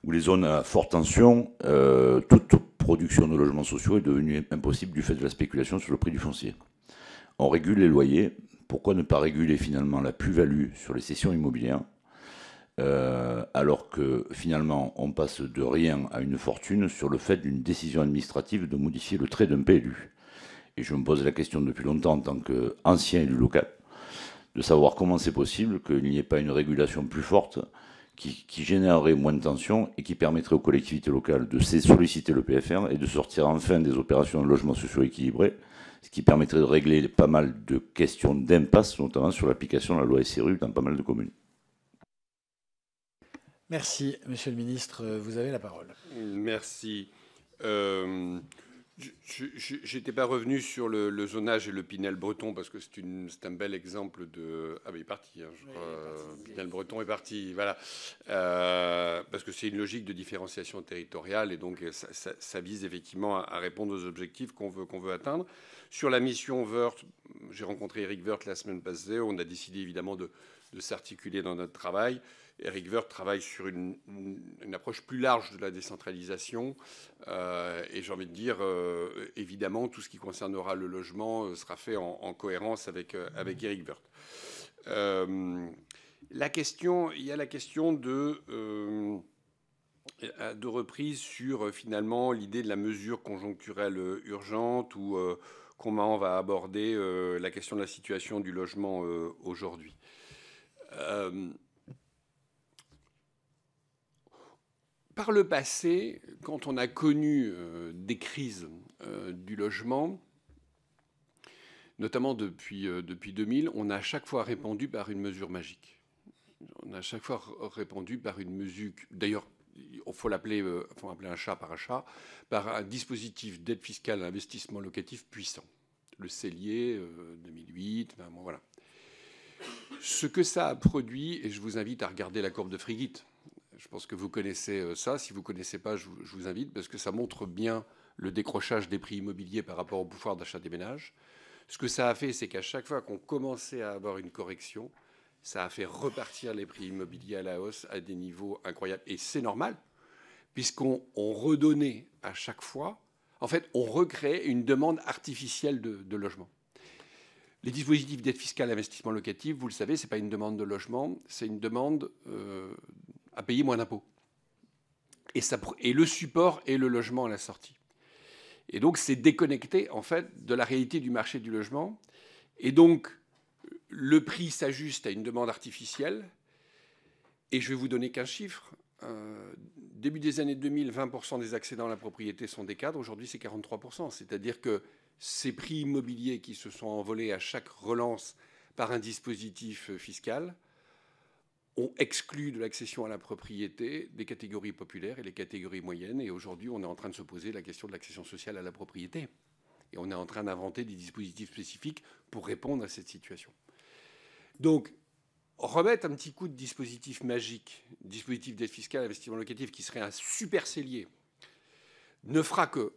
ou les zones à forte tension, euh, toute production de logements sociaux est devenue impossible du fait de la spéculation sur le prix du foncier. On régule les loyers. Pourquoi ne pas réguler finalement la plus-value sur les cessions immobilières euh, alors que finalement on passe de rien à une fortune sur le fait d'une décision administrative de modifier le trait d'un PLU. Et je me pose la question depuis longtemps en tant qu'ancien élu local de savoir comment c'est possible qu'il n'y ait pas une régulation plus forte qui, générerait moins de tensions et qui permettrait aux collectivités locales de solliciter le PFR et de sortir enfin des opérations de logements sociaux équilibrés, ce qui permettrait de régler pas mal de questions d'impasse, notamment sur l'application de la loi SRU dans pas mal de communes. Merci, Monsieur le Ministre. Vous avez la parole. Merci. Euh, je n'étais pas revenu sur le, zonage et le Pinel breton parce que c'est un bel exemple de. Ah, il est parti, hein, je crois. Euh, Pinel breton est parti, voilà. Euh, parce que c'est une logique de différenciation territoriale et donc ça, vise effectivement à, répondre aux objectifs qu'on veut, veut atteindre. Sur la mission Wörth, j'ai rencontré Eric Wörth la semaine passée. On a décidé évidemment de s'articuler dans notre travail. Eric Woerth travaille sur une, approche plus large de la décentralisation. Euh, et j'ai envie de dire, euh, évidemment, tout ce qui concernera le logement euh, sera fait en, cohérence avec, avec Eric la question, il y a la question de de sur finalement l'idée de la mesure conjoncturelle urgente ou comment on va aborder la question de la situation du logement aujourd'hui. Par le passé, quand on a connu euh, des crises euh, du logement, notamment depuis, euh, depuis 2000, on a à chaque fois répondu par une mesure magique. On a à chaque fois répondu par une mesure, d'ailleurs, il faut l'appeler un chat par un chat, par un dispositif d'aide fiscale à l'investissement locatif puissant. Le cellier 2008, voilà. Ce que ça a produit, et je vous invite à regarder la courbe de Frigitte. Je pense que vous connaissez euh, ça. Si vous ne connaissez pas, je vous, invite parce que ça montre bien le décrochage des prix immobiliers par rapport au pouvoir d'achat des ménages. Ce que ça a fait, c'est qu'à chaque fois qu'on commençait à avoir une correction, ça a fait repartir les prix immobiliers à la hausse à des niveaux incroyables. Et c'est normal, puisqu'on redonnait à chaque fois, en fait, on recréait une demande artificielle de, logement. Les dispositifs d'aide fiscale à investissement locatif, vous le savez, ce n'est pas une demande de logement, c'est une demande euh, à payer moins d'impôts. Et, ça, et le support et le logement à la sortie. Et donc, c'est déconnecté, en fait, de la réalité du marché du logement. Et donc, le prix s'ajuste à une demande artificielle. Et je vais vous donner qu'un chiffre. Euh, début des années 2000, 20% des accédants à la propriété sont des cadres. Aujourd'hui, c'est 43%. C'est-à-dire que ces prix immobiliers qui se sont envolés à chaque relance par un dispositif euh, fiscal on exclut de l'accession à la propriété des catégories populaires et les catégories moyennes. Et aujourd'hui, on est en train de se poser la question de l'accession sociale à la propriété. Et on est en train d'inventer des dispositifs spécifiques pour répondre à cette situation. Donc, remettre un petit coup de dispositif magique, dispositif d'aide fiscale investissement locatif, qui serait un super cellier, ne fera que...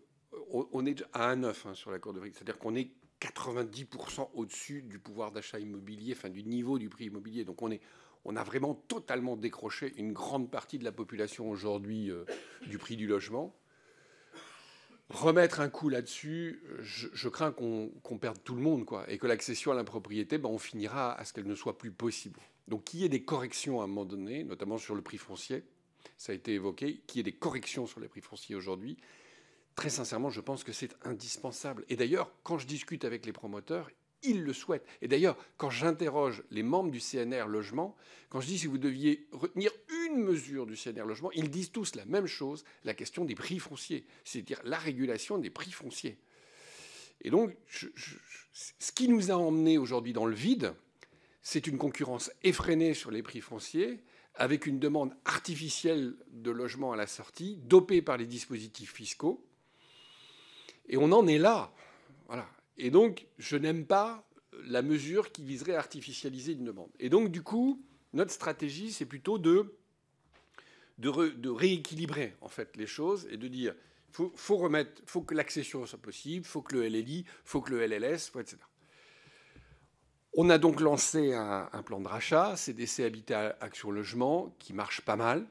On est à 1,9 hein, sur l'accord de c'est-à-dire qu'on est 90% au-dessus du pouvoir d'achat immobilier, enfin du niveau du prix immobilier. Donc on est, on a vraiment totalement décroché une grande partie de la population aujourd'hui euh, du prix du logement. Remettre un coup là-dessus, je, crains qu'on perde tout le monde, quoi, et que l'accession à la propriété, ben, on finira à ce qu'elle ne soit plus possible. Donc qu'il y ait des corrections à un moment donné, notamment sur le prix foncier, ça a été évoqué, qu'il y ait des corrections sur les prix fonciers aujourd'hui, très sincèrement, je pense que c'est indispensable. Et d'ailleurs, quand je discute avec les promoteurs, ils le souhaitent. Et d'ailleurs, quand j'interroge les membres du CNR logement, quand je dis si vous deviez retenir une mesure du CNR logement, ils disent tous la même chose, la question des prix fonciers, c'est-à-dire la régulation des prix fonciers. Et donc, ce qui nous a emmenés aujourd'hui dans le vide, c'est une concurrence effrénée sur les prix fonciers, avec une demande artificielle de logement à la sortie, dopée par les dispositifs fiscaux. Et on en est là. Voilà. Et donc, je n'aime pas la mesure qui viserait à artificialiser une demande. Et donc, du coup, notre stratégie, c'est plutôt de, de, rééquilibrer en fait les choses et de dire, faut, faut remettre, faut que l'accession soit possible, faut que le LLI, faut que le LLS, etc. On a donc lancé un, plan de rachat, CDC Habitat Action Logement, qui marche pas mal,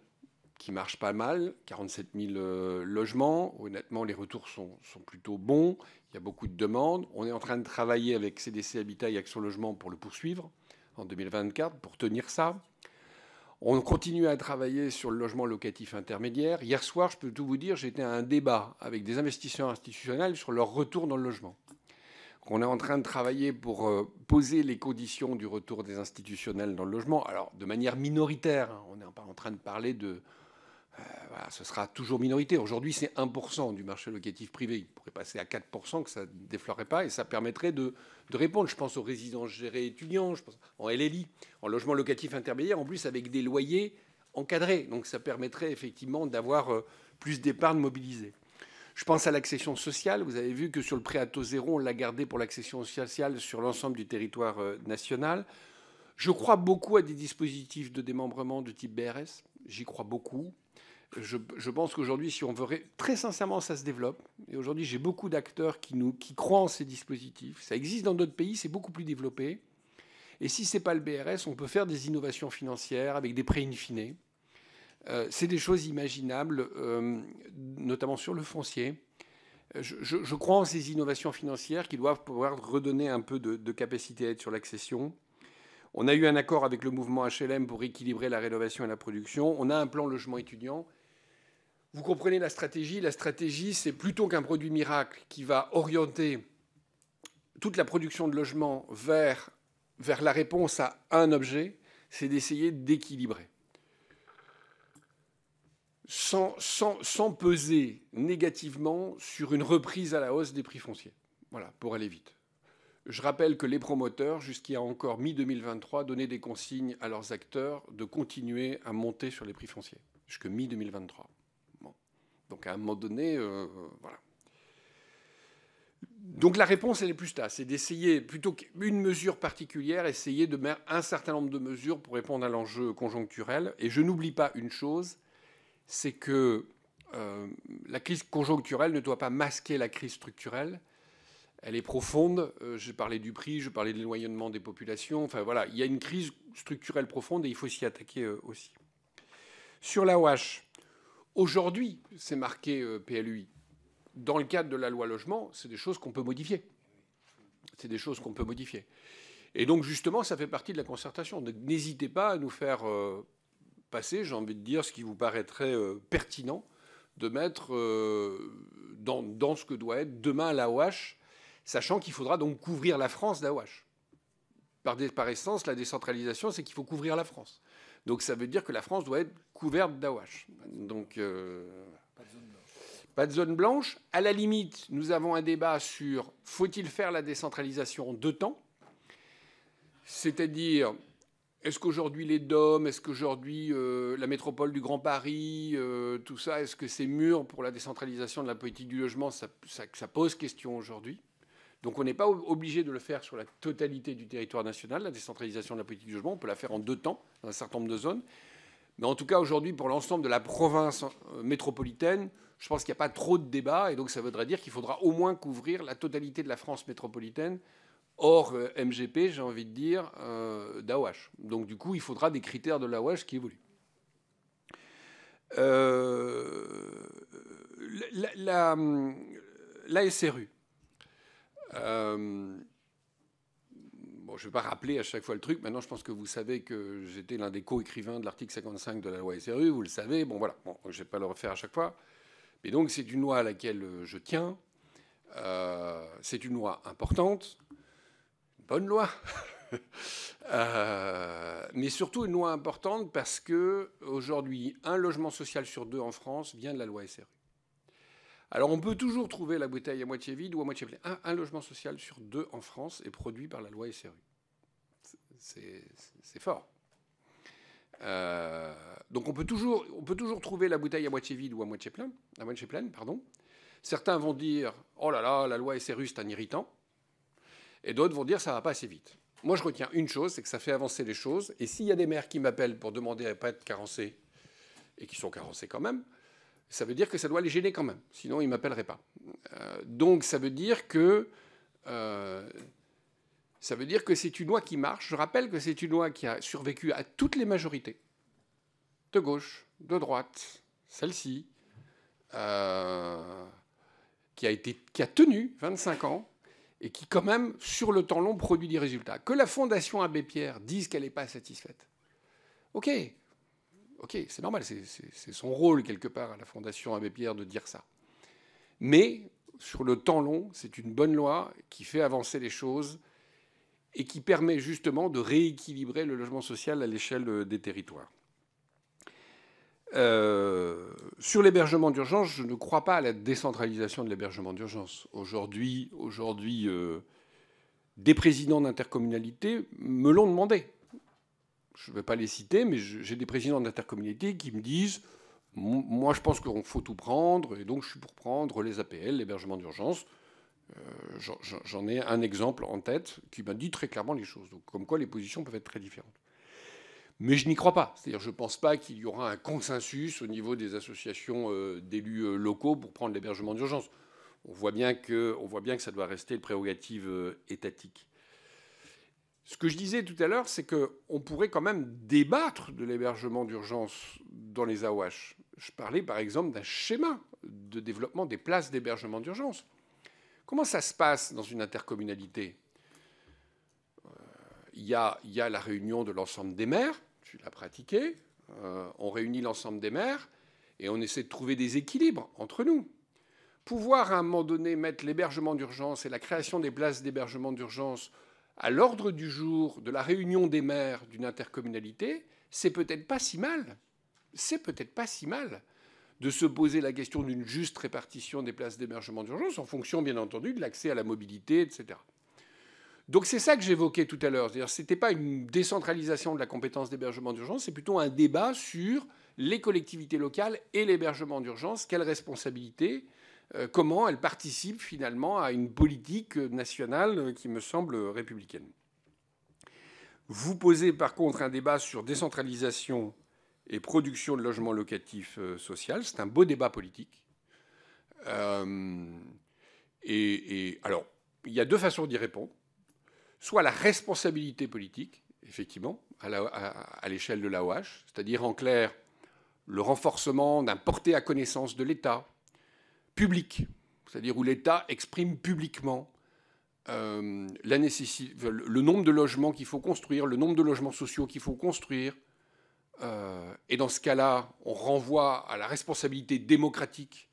qui marche pas mal, 47 000 euh, logements. Honnêtement, les retours sont plutôt bons. Il y a beaucoup de demandes. On est en train de travailler avec CDC Habitat et Action Logement pour le poursuivre en 2024, pour tenir ça. On continue à travailler sur le logement locatif intermédiaire. Hier soir, je peux tout vous dire, j'étais à un débat avec des investisseurs institutionnels sur leur retour dans le logement. On est en train de travailler pour euh, poser les conditions du retour des institutionnels dans le logement. Alors, de manière minoritaire, hein, on n'est pas en train de parler de euh, ce sera toujours minorité. Aujourd'hui, c'est 1% du marché locatif privé. Il pourrait passer à 4%, que ça ne déflorerait pas, et ça permettrait de, répondre. Je pense aux résidences gérées étudiants, je pense en LLI, en logement locatif intermédiaire, en plus avec des loyers encadrés. Donc ça permettrait effectivement d'avoir euh, plus d'épargne mobilisée. Je pense à l'accession sociale. Vous avez vu que sur le prêt à taux zéro, on l'a gardé pour l'accession sociale sur l'ensemble du territoire euh, national. Je crois beaucoup à des dispositifs de démembrement de type BRS. J'y crois beaucoup je, pense qu'aujourd'hui, si on veut très sincèrement, ça se développe. Et aujourd'hui, j'ai beaucoup d'acteurs qui nous qui croient en ces dispositifs. Ça existe dans d'autres pays, c'est beaucoup plus développé. Et si c'est pas le BRS, on peut faire des innovations financières avec des prêts in fine. Euh, c'est des choses imaginables, euh, notamment sur le foncier. Je, crois en ces innovations financières qui doivent pouvoir redonner un peu de, de capacité à être sur l'accession. On a eu un accord avec le mouvement HLM pour équilibrer la rénovation et la production. On a un plan logement étudiant. Vous comprenez la stratégie. La stratégie, c'est plutôt qu'un produit miracle qui va orienter toute la production de logements vers, vers la réponse à un objet, c'est d'essayer d'équilibrer. Sans, sans, sans, peser négativement sur une reprise à la hausse des prix fonciers. Voilà, pour aller vite. Je rappelle que les promoteurs, jusqu'à encore mi-2023, donnaient des consignes à leurs acteurs de continuer à monter sur les prix fonciers, jusqu'à mi-2023. Donc à un moment donné, euh, voilà. Donc la réponse, elle est plus là, c'est d'essayer, plutôt qu'une mesure particulière, essayer de mettre un certain nombre de mesures pour répondre à l'enjeu conjoncturel. Et je n'oublie pas une chose, c'est que euh, la crise conjoncturelle ne doit pas masquer la crise structurelle. Elle est profonde. Euh, j'ai je du prix, je parlais de l'éloignement des populations. Enfin voilà, il y a une crise structurelle profonde et il faut s'y attaquer aussi. Sur la WASH, Aujourd'hui, c'est marqué euh, PLUI. Dans le cadre de la loi logement, c'est des choses qu'on peut modifier. C'est des choses qu'on peut modifier. Et donc, justement, ça fait partie de la concertation. N'hésitez pas à nous faire euh, passer, j'ai envie de dire, ce qui vous paraîtrait euh, pertinent de mettre dans, ce que doit être demain la sachant qu'il faudra donc couvrir la France d'AOH. Par, par essence, la décentralisation, c'est qu'il faut couvrir la France. Donc ça veut dire que la France doit être couverte Dawash. Donc, euh, pas, de zone blanche. À la limite, nous avons un débat sur faut-il faire la décentralisation en deux temps C'est-à-dire, est-ce qu'aujourd'hui les DOM, est-ce qu'aujourd'hui euh, la métropole du Grand Paris, euh, tout ça, est-ce que c'est mûr pour la décentralisation de la politique du logement ça, ça pose question aujourd'hui. Donc on n'est pas obligé de le faire sur la totalité du territoire national, la décentralisation de la politique du logement. On peut la faire en deux temps, dans un certain nombre de zones. Mais en tout cas, aujourd'hui, pour l'ensemble de la province euh, métropolitaine, je pense qu'il n'y a pas trop de débat. Et donc, ça voudrait dire qu'il faudra au moins couvrir la totalité de la France métropolitaine, hors euh, MGP, j'ai envie de dire, euh, d'AOH. Donc, du coup, il faudra des critères de l'AOH qui évoluent. Euh, la, la, hum, SRU bon, je ne vais pas rappeler à chaque fois le truc. Maintenant, je pense que vous savez que j'étais l'un des co-écrivains de l'article 55 de la loi SRU. Vous le savez. Bon, voilà. Bon, je ne vais pas le refaire à chaque fois. Mais donc, c'est une loi à laquelle euh, je tiens. Euh, c'est une loi importante, bonne loi, euh, mais surtout une loi importante parce que aujourd'hui, un logement social sur deux en France vient de la loi SRU. Alors on peut toujours trouver la bouteille à moitié vide ou à moitié pleine. Un, logement social sur deux en France est produit par la loi SRU. C'est fort. Euh, donc on peut, toujours, on peut toujours trouver la bouteille à moitié vide ou à moitié pleine. À moitié pleine pardon. Certains vont dire Oh là là, la loi SRU, c'est un irritant. Et d'autres vont dire Ça va pas assez vite. Moi, je retiens une chose c'est que ça fait avancer les choses. Et s'il y a des maires qui m'appellent pour demander à ne pas être carencés, et qui sont carencés quand même, ça veut dire que ça doit les gêner quand même, sinon ils ne m'appelleraient pas. Euh, donc ça veut dire que euh, ça veut dire que c'est une loi qui marche. Je rappelle que c'est une loi qui a survécu à toutes les majorités, de gauche, de droite, celle-ci, euh, qui qui a tenu 25 ans et qui quand même, sur le temps long, produit des résultats. Que la Fondation Abbé Pierre dise qu'elle n'est pas satisfaite. Ok, ok, c'est normal, c'est son rôle quelque part à la Fondation Abbé Pierre de dire ça. Mais sur le temps long, c'est une bonne loi qui fait avancer les choses et qui permet justement de rééquilibrer le logement social à l'échelle euh, des territoires. Euh, sur l'hébergement d'urgence, je ne crois pas à la décentralisation de l'hébergement d'urgence. Aujourd'hui, euh, des présidents d'intercommunalités me l'ont demandé je ne vais pas les citer, mais j'ai des présidents d'intercommunalités qui me disent Moi, je pense qu'il faut tout prendre, et donc je suis pour prendre les APL, l'hébergement d'urgence. Euh, j'en ai un exemple en tête qui m'a dit très clairement les choses. Donc, comme quoi les positions peuvent être très différentes. Mais je n'y crois pas. C'est-à-dire, je ne pense pas qu'il y aura un consensus au niveau des associations euh, d'élus euh, locaux pour prendre l'hébergement d'urgence. On voit bien que, on voit bien que ça doit rester une prérogative étatique. Ce que je disais tout à l'heure, c'est qu'on pourrait quand même débattre de l'hébergement d'urgence dans les AOH. Je parlais par exemple d'un schéma de développement des places d'hébergement d'urgence. Comment ça se passe dans une intercommunalité euh, Il y, a, la réunion de l'ensemble des maires, tu l'as pratiqué, euh, on réunit l'ensemble des maires et on essaie de trouver des équilibres entre nous. Pouvoir à un moment donné mettre l'hébergement d'urgence et la création des places d'hébergement d'urgence à l'ordre du jour de la réunion des maires d'une intercommunalité, c'est peut-être pas si mal. C'est peut-être pas si mal de se poser la question d'une juste répartition des places d'hébergement d'urgence en fonction, bien entendu, de l'accès à la mobilité, etc. Donc c'est ça que j'évoquais tout à l'heure. C'est-à-dire, c'était pas une décentralisation de la compétence d'hébergement d'urgence, c'est plutôt un débat sur les collectivités locales et l'hébergement d'urgence. Quelles responsabilités euh, comment elle participe finalement à une politique nationale qui me semble républicaine. Vous posez par contre un débat sur décentralisation et production de logements locatifs euh, social. C'est un beau débat politique. Euh, et, alors, il y a deux façons d'y répondre. Soit la responsabilité politique, effectivement, à l'échelle de la l'AOH, c'est-à-dire en clair le renforcement d'un porté à connaissance de l'État, public, c'est-à-dire où l'État exprime publiquement euh, la nécessité, le nombre de logements qu'il faut construire, le nombre de logements sociaux qu'il faut construire. Euh, et dans ce cas-là, on renvoie à la responsabilité démocratique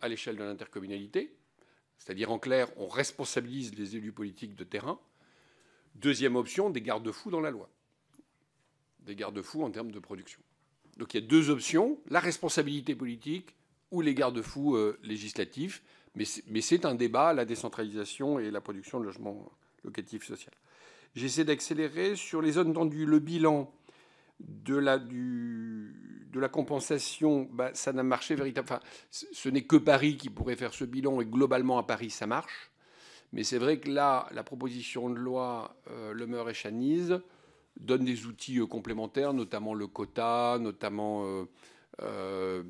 à l'échelle de l'intercommunalité, c'est-à-dire en clair, on responsabilise les élus politiques de terrain. Deuxième option, des garde-fous dans la loi, des garde-fous en termes de production. Donc il y a deux options, la responsabilité politique ou les garde-fous euh, législatifs. Mais c'est un débat, la décentralisation et la production de logements locatifs sociaux. J'essaie d'accélérer sur les zones tendues. Le bilan de la, du, de la compensation, bah, ça n'a marché véritablement. ce n'est que Paris qui pourrait faire ce bilan, et globalement à Paris, ça marche. Mais c'est vrai que là, la proposition de loi euh, le Lemeur et Chanise donne des outils euh, complémentaires, notamment le quota, notamment euh,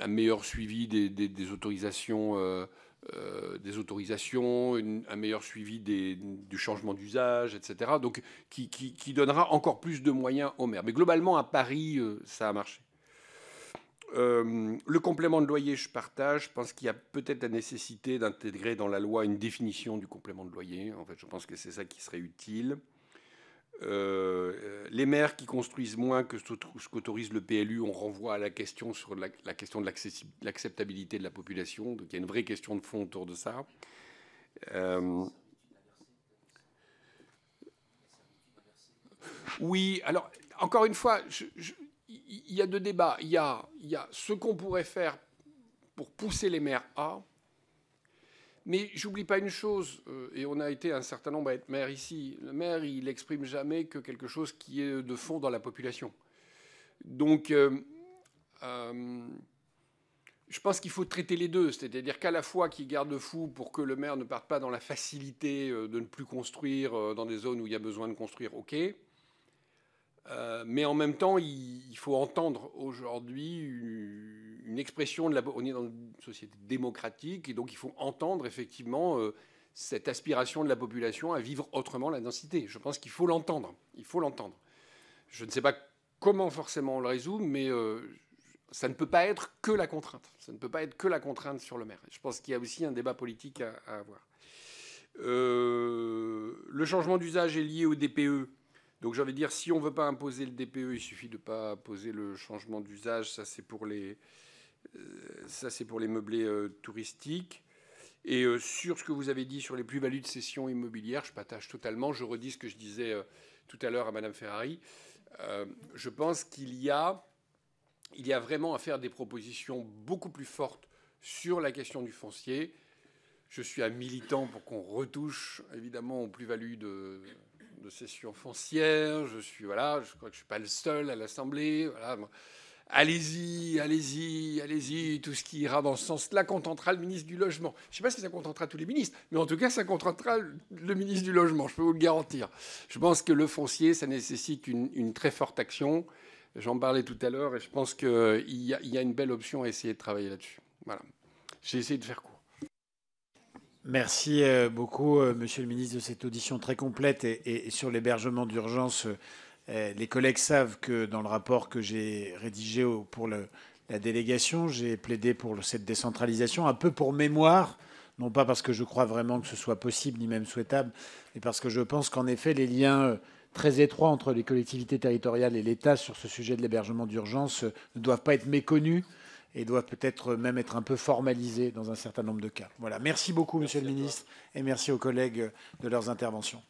un meilleur suivi des, autorisations, des autorisations euh, euh, un meilleur suivi du changement d'usage, etc. Donc, qui, donnera encore plus de moyens aux maires. Mais globalement, à Paris, ça a marché. le complément de loyer, je partage. Je pense qu'il y a peut-être la nécessité d'intégrer dans la loi une définition du complément de loyer. En fait, je pense que c'est ça qui serait utile. Euh, les maires qui construisent moins que ce qu'autorise le PLU, on renvoie à la question sur la, question de l'acceptabilité de la population. Donc il y a une vraie question de fond autour de ça. Euh, oui, alors encore une fois, il y a deux débats. Il y a ce qu'on pourrait faire pour pousser les maires à, mais j'oublie pas une chose, euh, et on a été un certain nombre à être maire ici. Le maire, il n'exprime jamais que quelque chose qui est de fond dans la population. Donc, euh, euh, je pense qu'il faut traiter les deux, c'est-à-dire qu'à la fois qu'il garde fou pour que le maire ne parte pas dans la facilité de ne plus construire dans des zones où il y a besoin de construire, ok, euh, mais en même temps, il, faut entendre aujourd'hui une, expression de la. On est dans une société démocratique et donc il faut entendre effectivement euh, cette aspiration de la population à vivre autrement la densité. Je pense qu'il faut l'entendre. Il faut l'entendre. Je ne sais pas comment forcément on le résout, mais euh, ça ne peut pas être que la contrainte. Ça ne peut pas être que la contrainte sur le maire. Je pense qu'il y a aussi un débat politique à avoir. le changement d'usage est lié au DPE donc de dire, si on ne veut pas imposer le DPE, il suffit de ne pas poser le changement d'usage. Ça, c'est pour les, euh, ça, meublés euh, touristiques. Et euh, sur ce que vous avez dit sur les plus-values de cession immobilière, je partage totalement. Je redis ce que je disais tout à l'heure à Madame Ferrari. je pense qu'il y a, y a vraiment à faire des propositions beaucoup plus fortes sur la question du foncier. Je suis un militant pour qu'on retouche évidemment aux plus-values de, de cession foncière, je suis voilà, je crois que je suis pas le seul à l'Assemblée, Allez-y, allez-y, allez-y, tout ce qui ira dans ce sens-là contentera le ministre du Logement. Je ne sais pas si ça contentera tous les ministres, mais en tout cas, ça contentera le ministre du Logement, je peux vous le garantir. Je pense que le foncier, ça nécessite une, très forte action. J'en parlais tout à l'heure et je pense qu'il y, y, a une belle option à essayer de travailler là-dessus. Voilà. J'ai essayé de faire court. Merci euh, beaucoup, euh, Monsieur le Ministre, de cette audition très complète et, sur l'hébergement d'urgence. Euh, les collègues savent que dans le rapport que j'ai rédigé pour la délégation, j'ai plaidé pour cette décentralisation, un peu pour mémoire, non pas parce que je crois vraiment que ce soit possible ni même souhaitable, mais parce que je pense qu'en effet les liens très étroits entre les collectivités territoriales et l'État sur ce sujet de l'hébergement d'urgence ne doivent pas être méconnus et doivent peut-être même être un peu formalisées dans un certain nombre de cas. Voilà. Merci beaucoup, Monsieur le Ministre, et merci aux collègues de leurs interventions.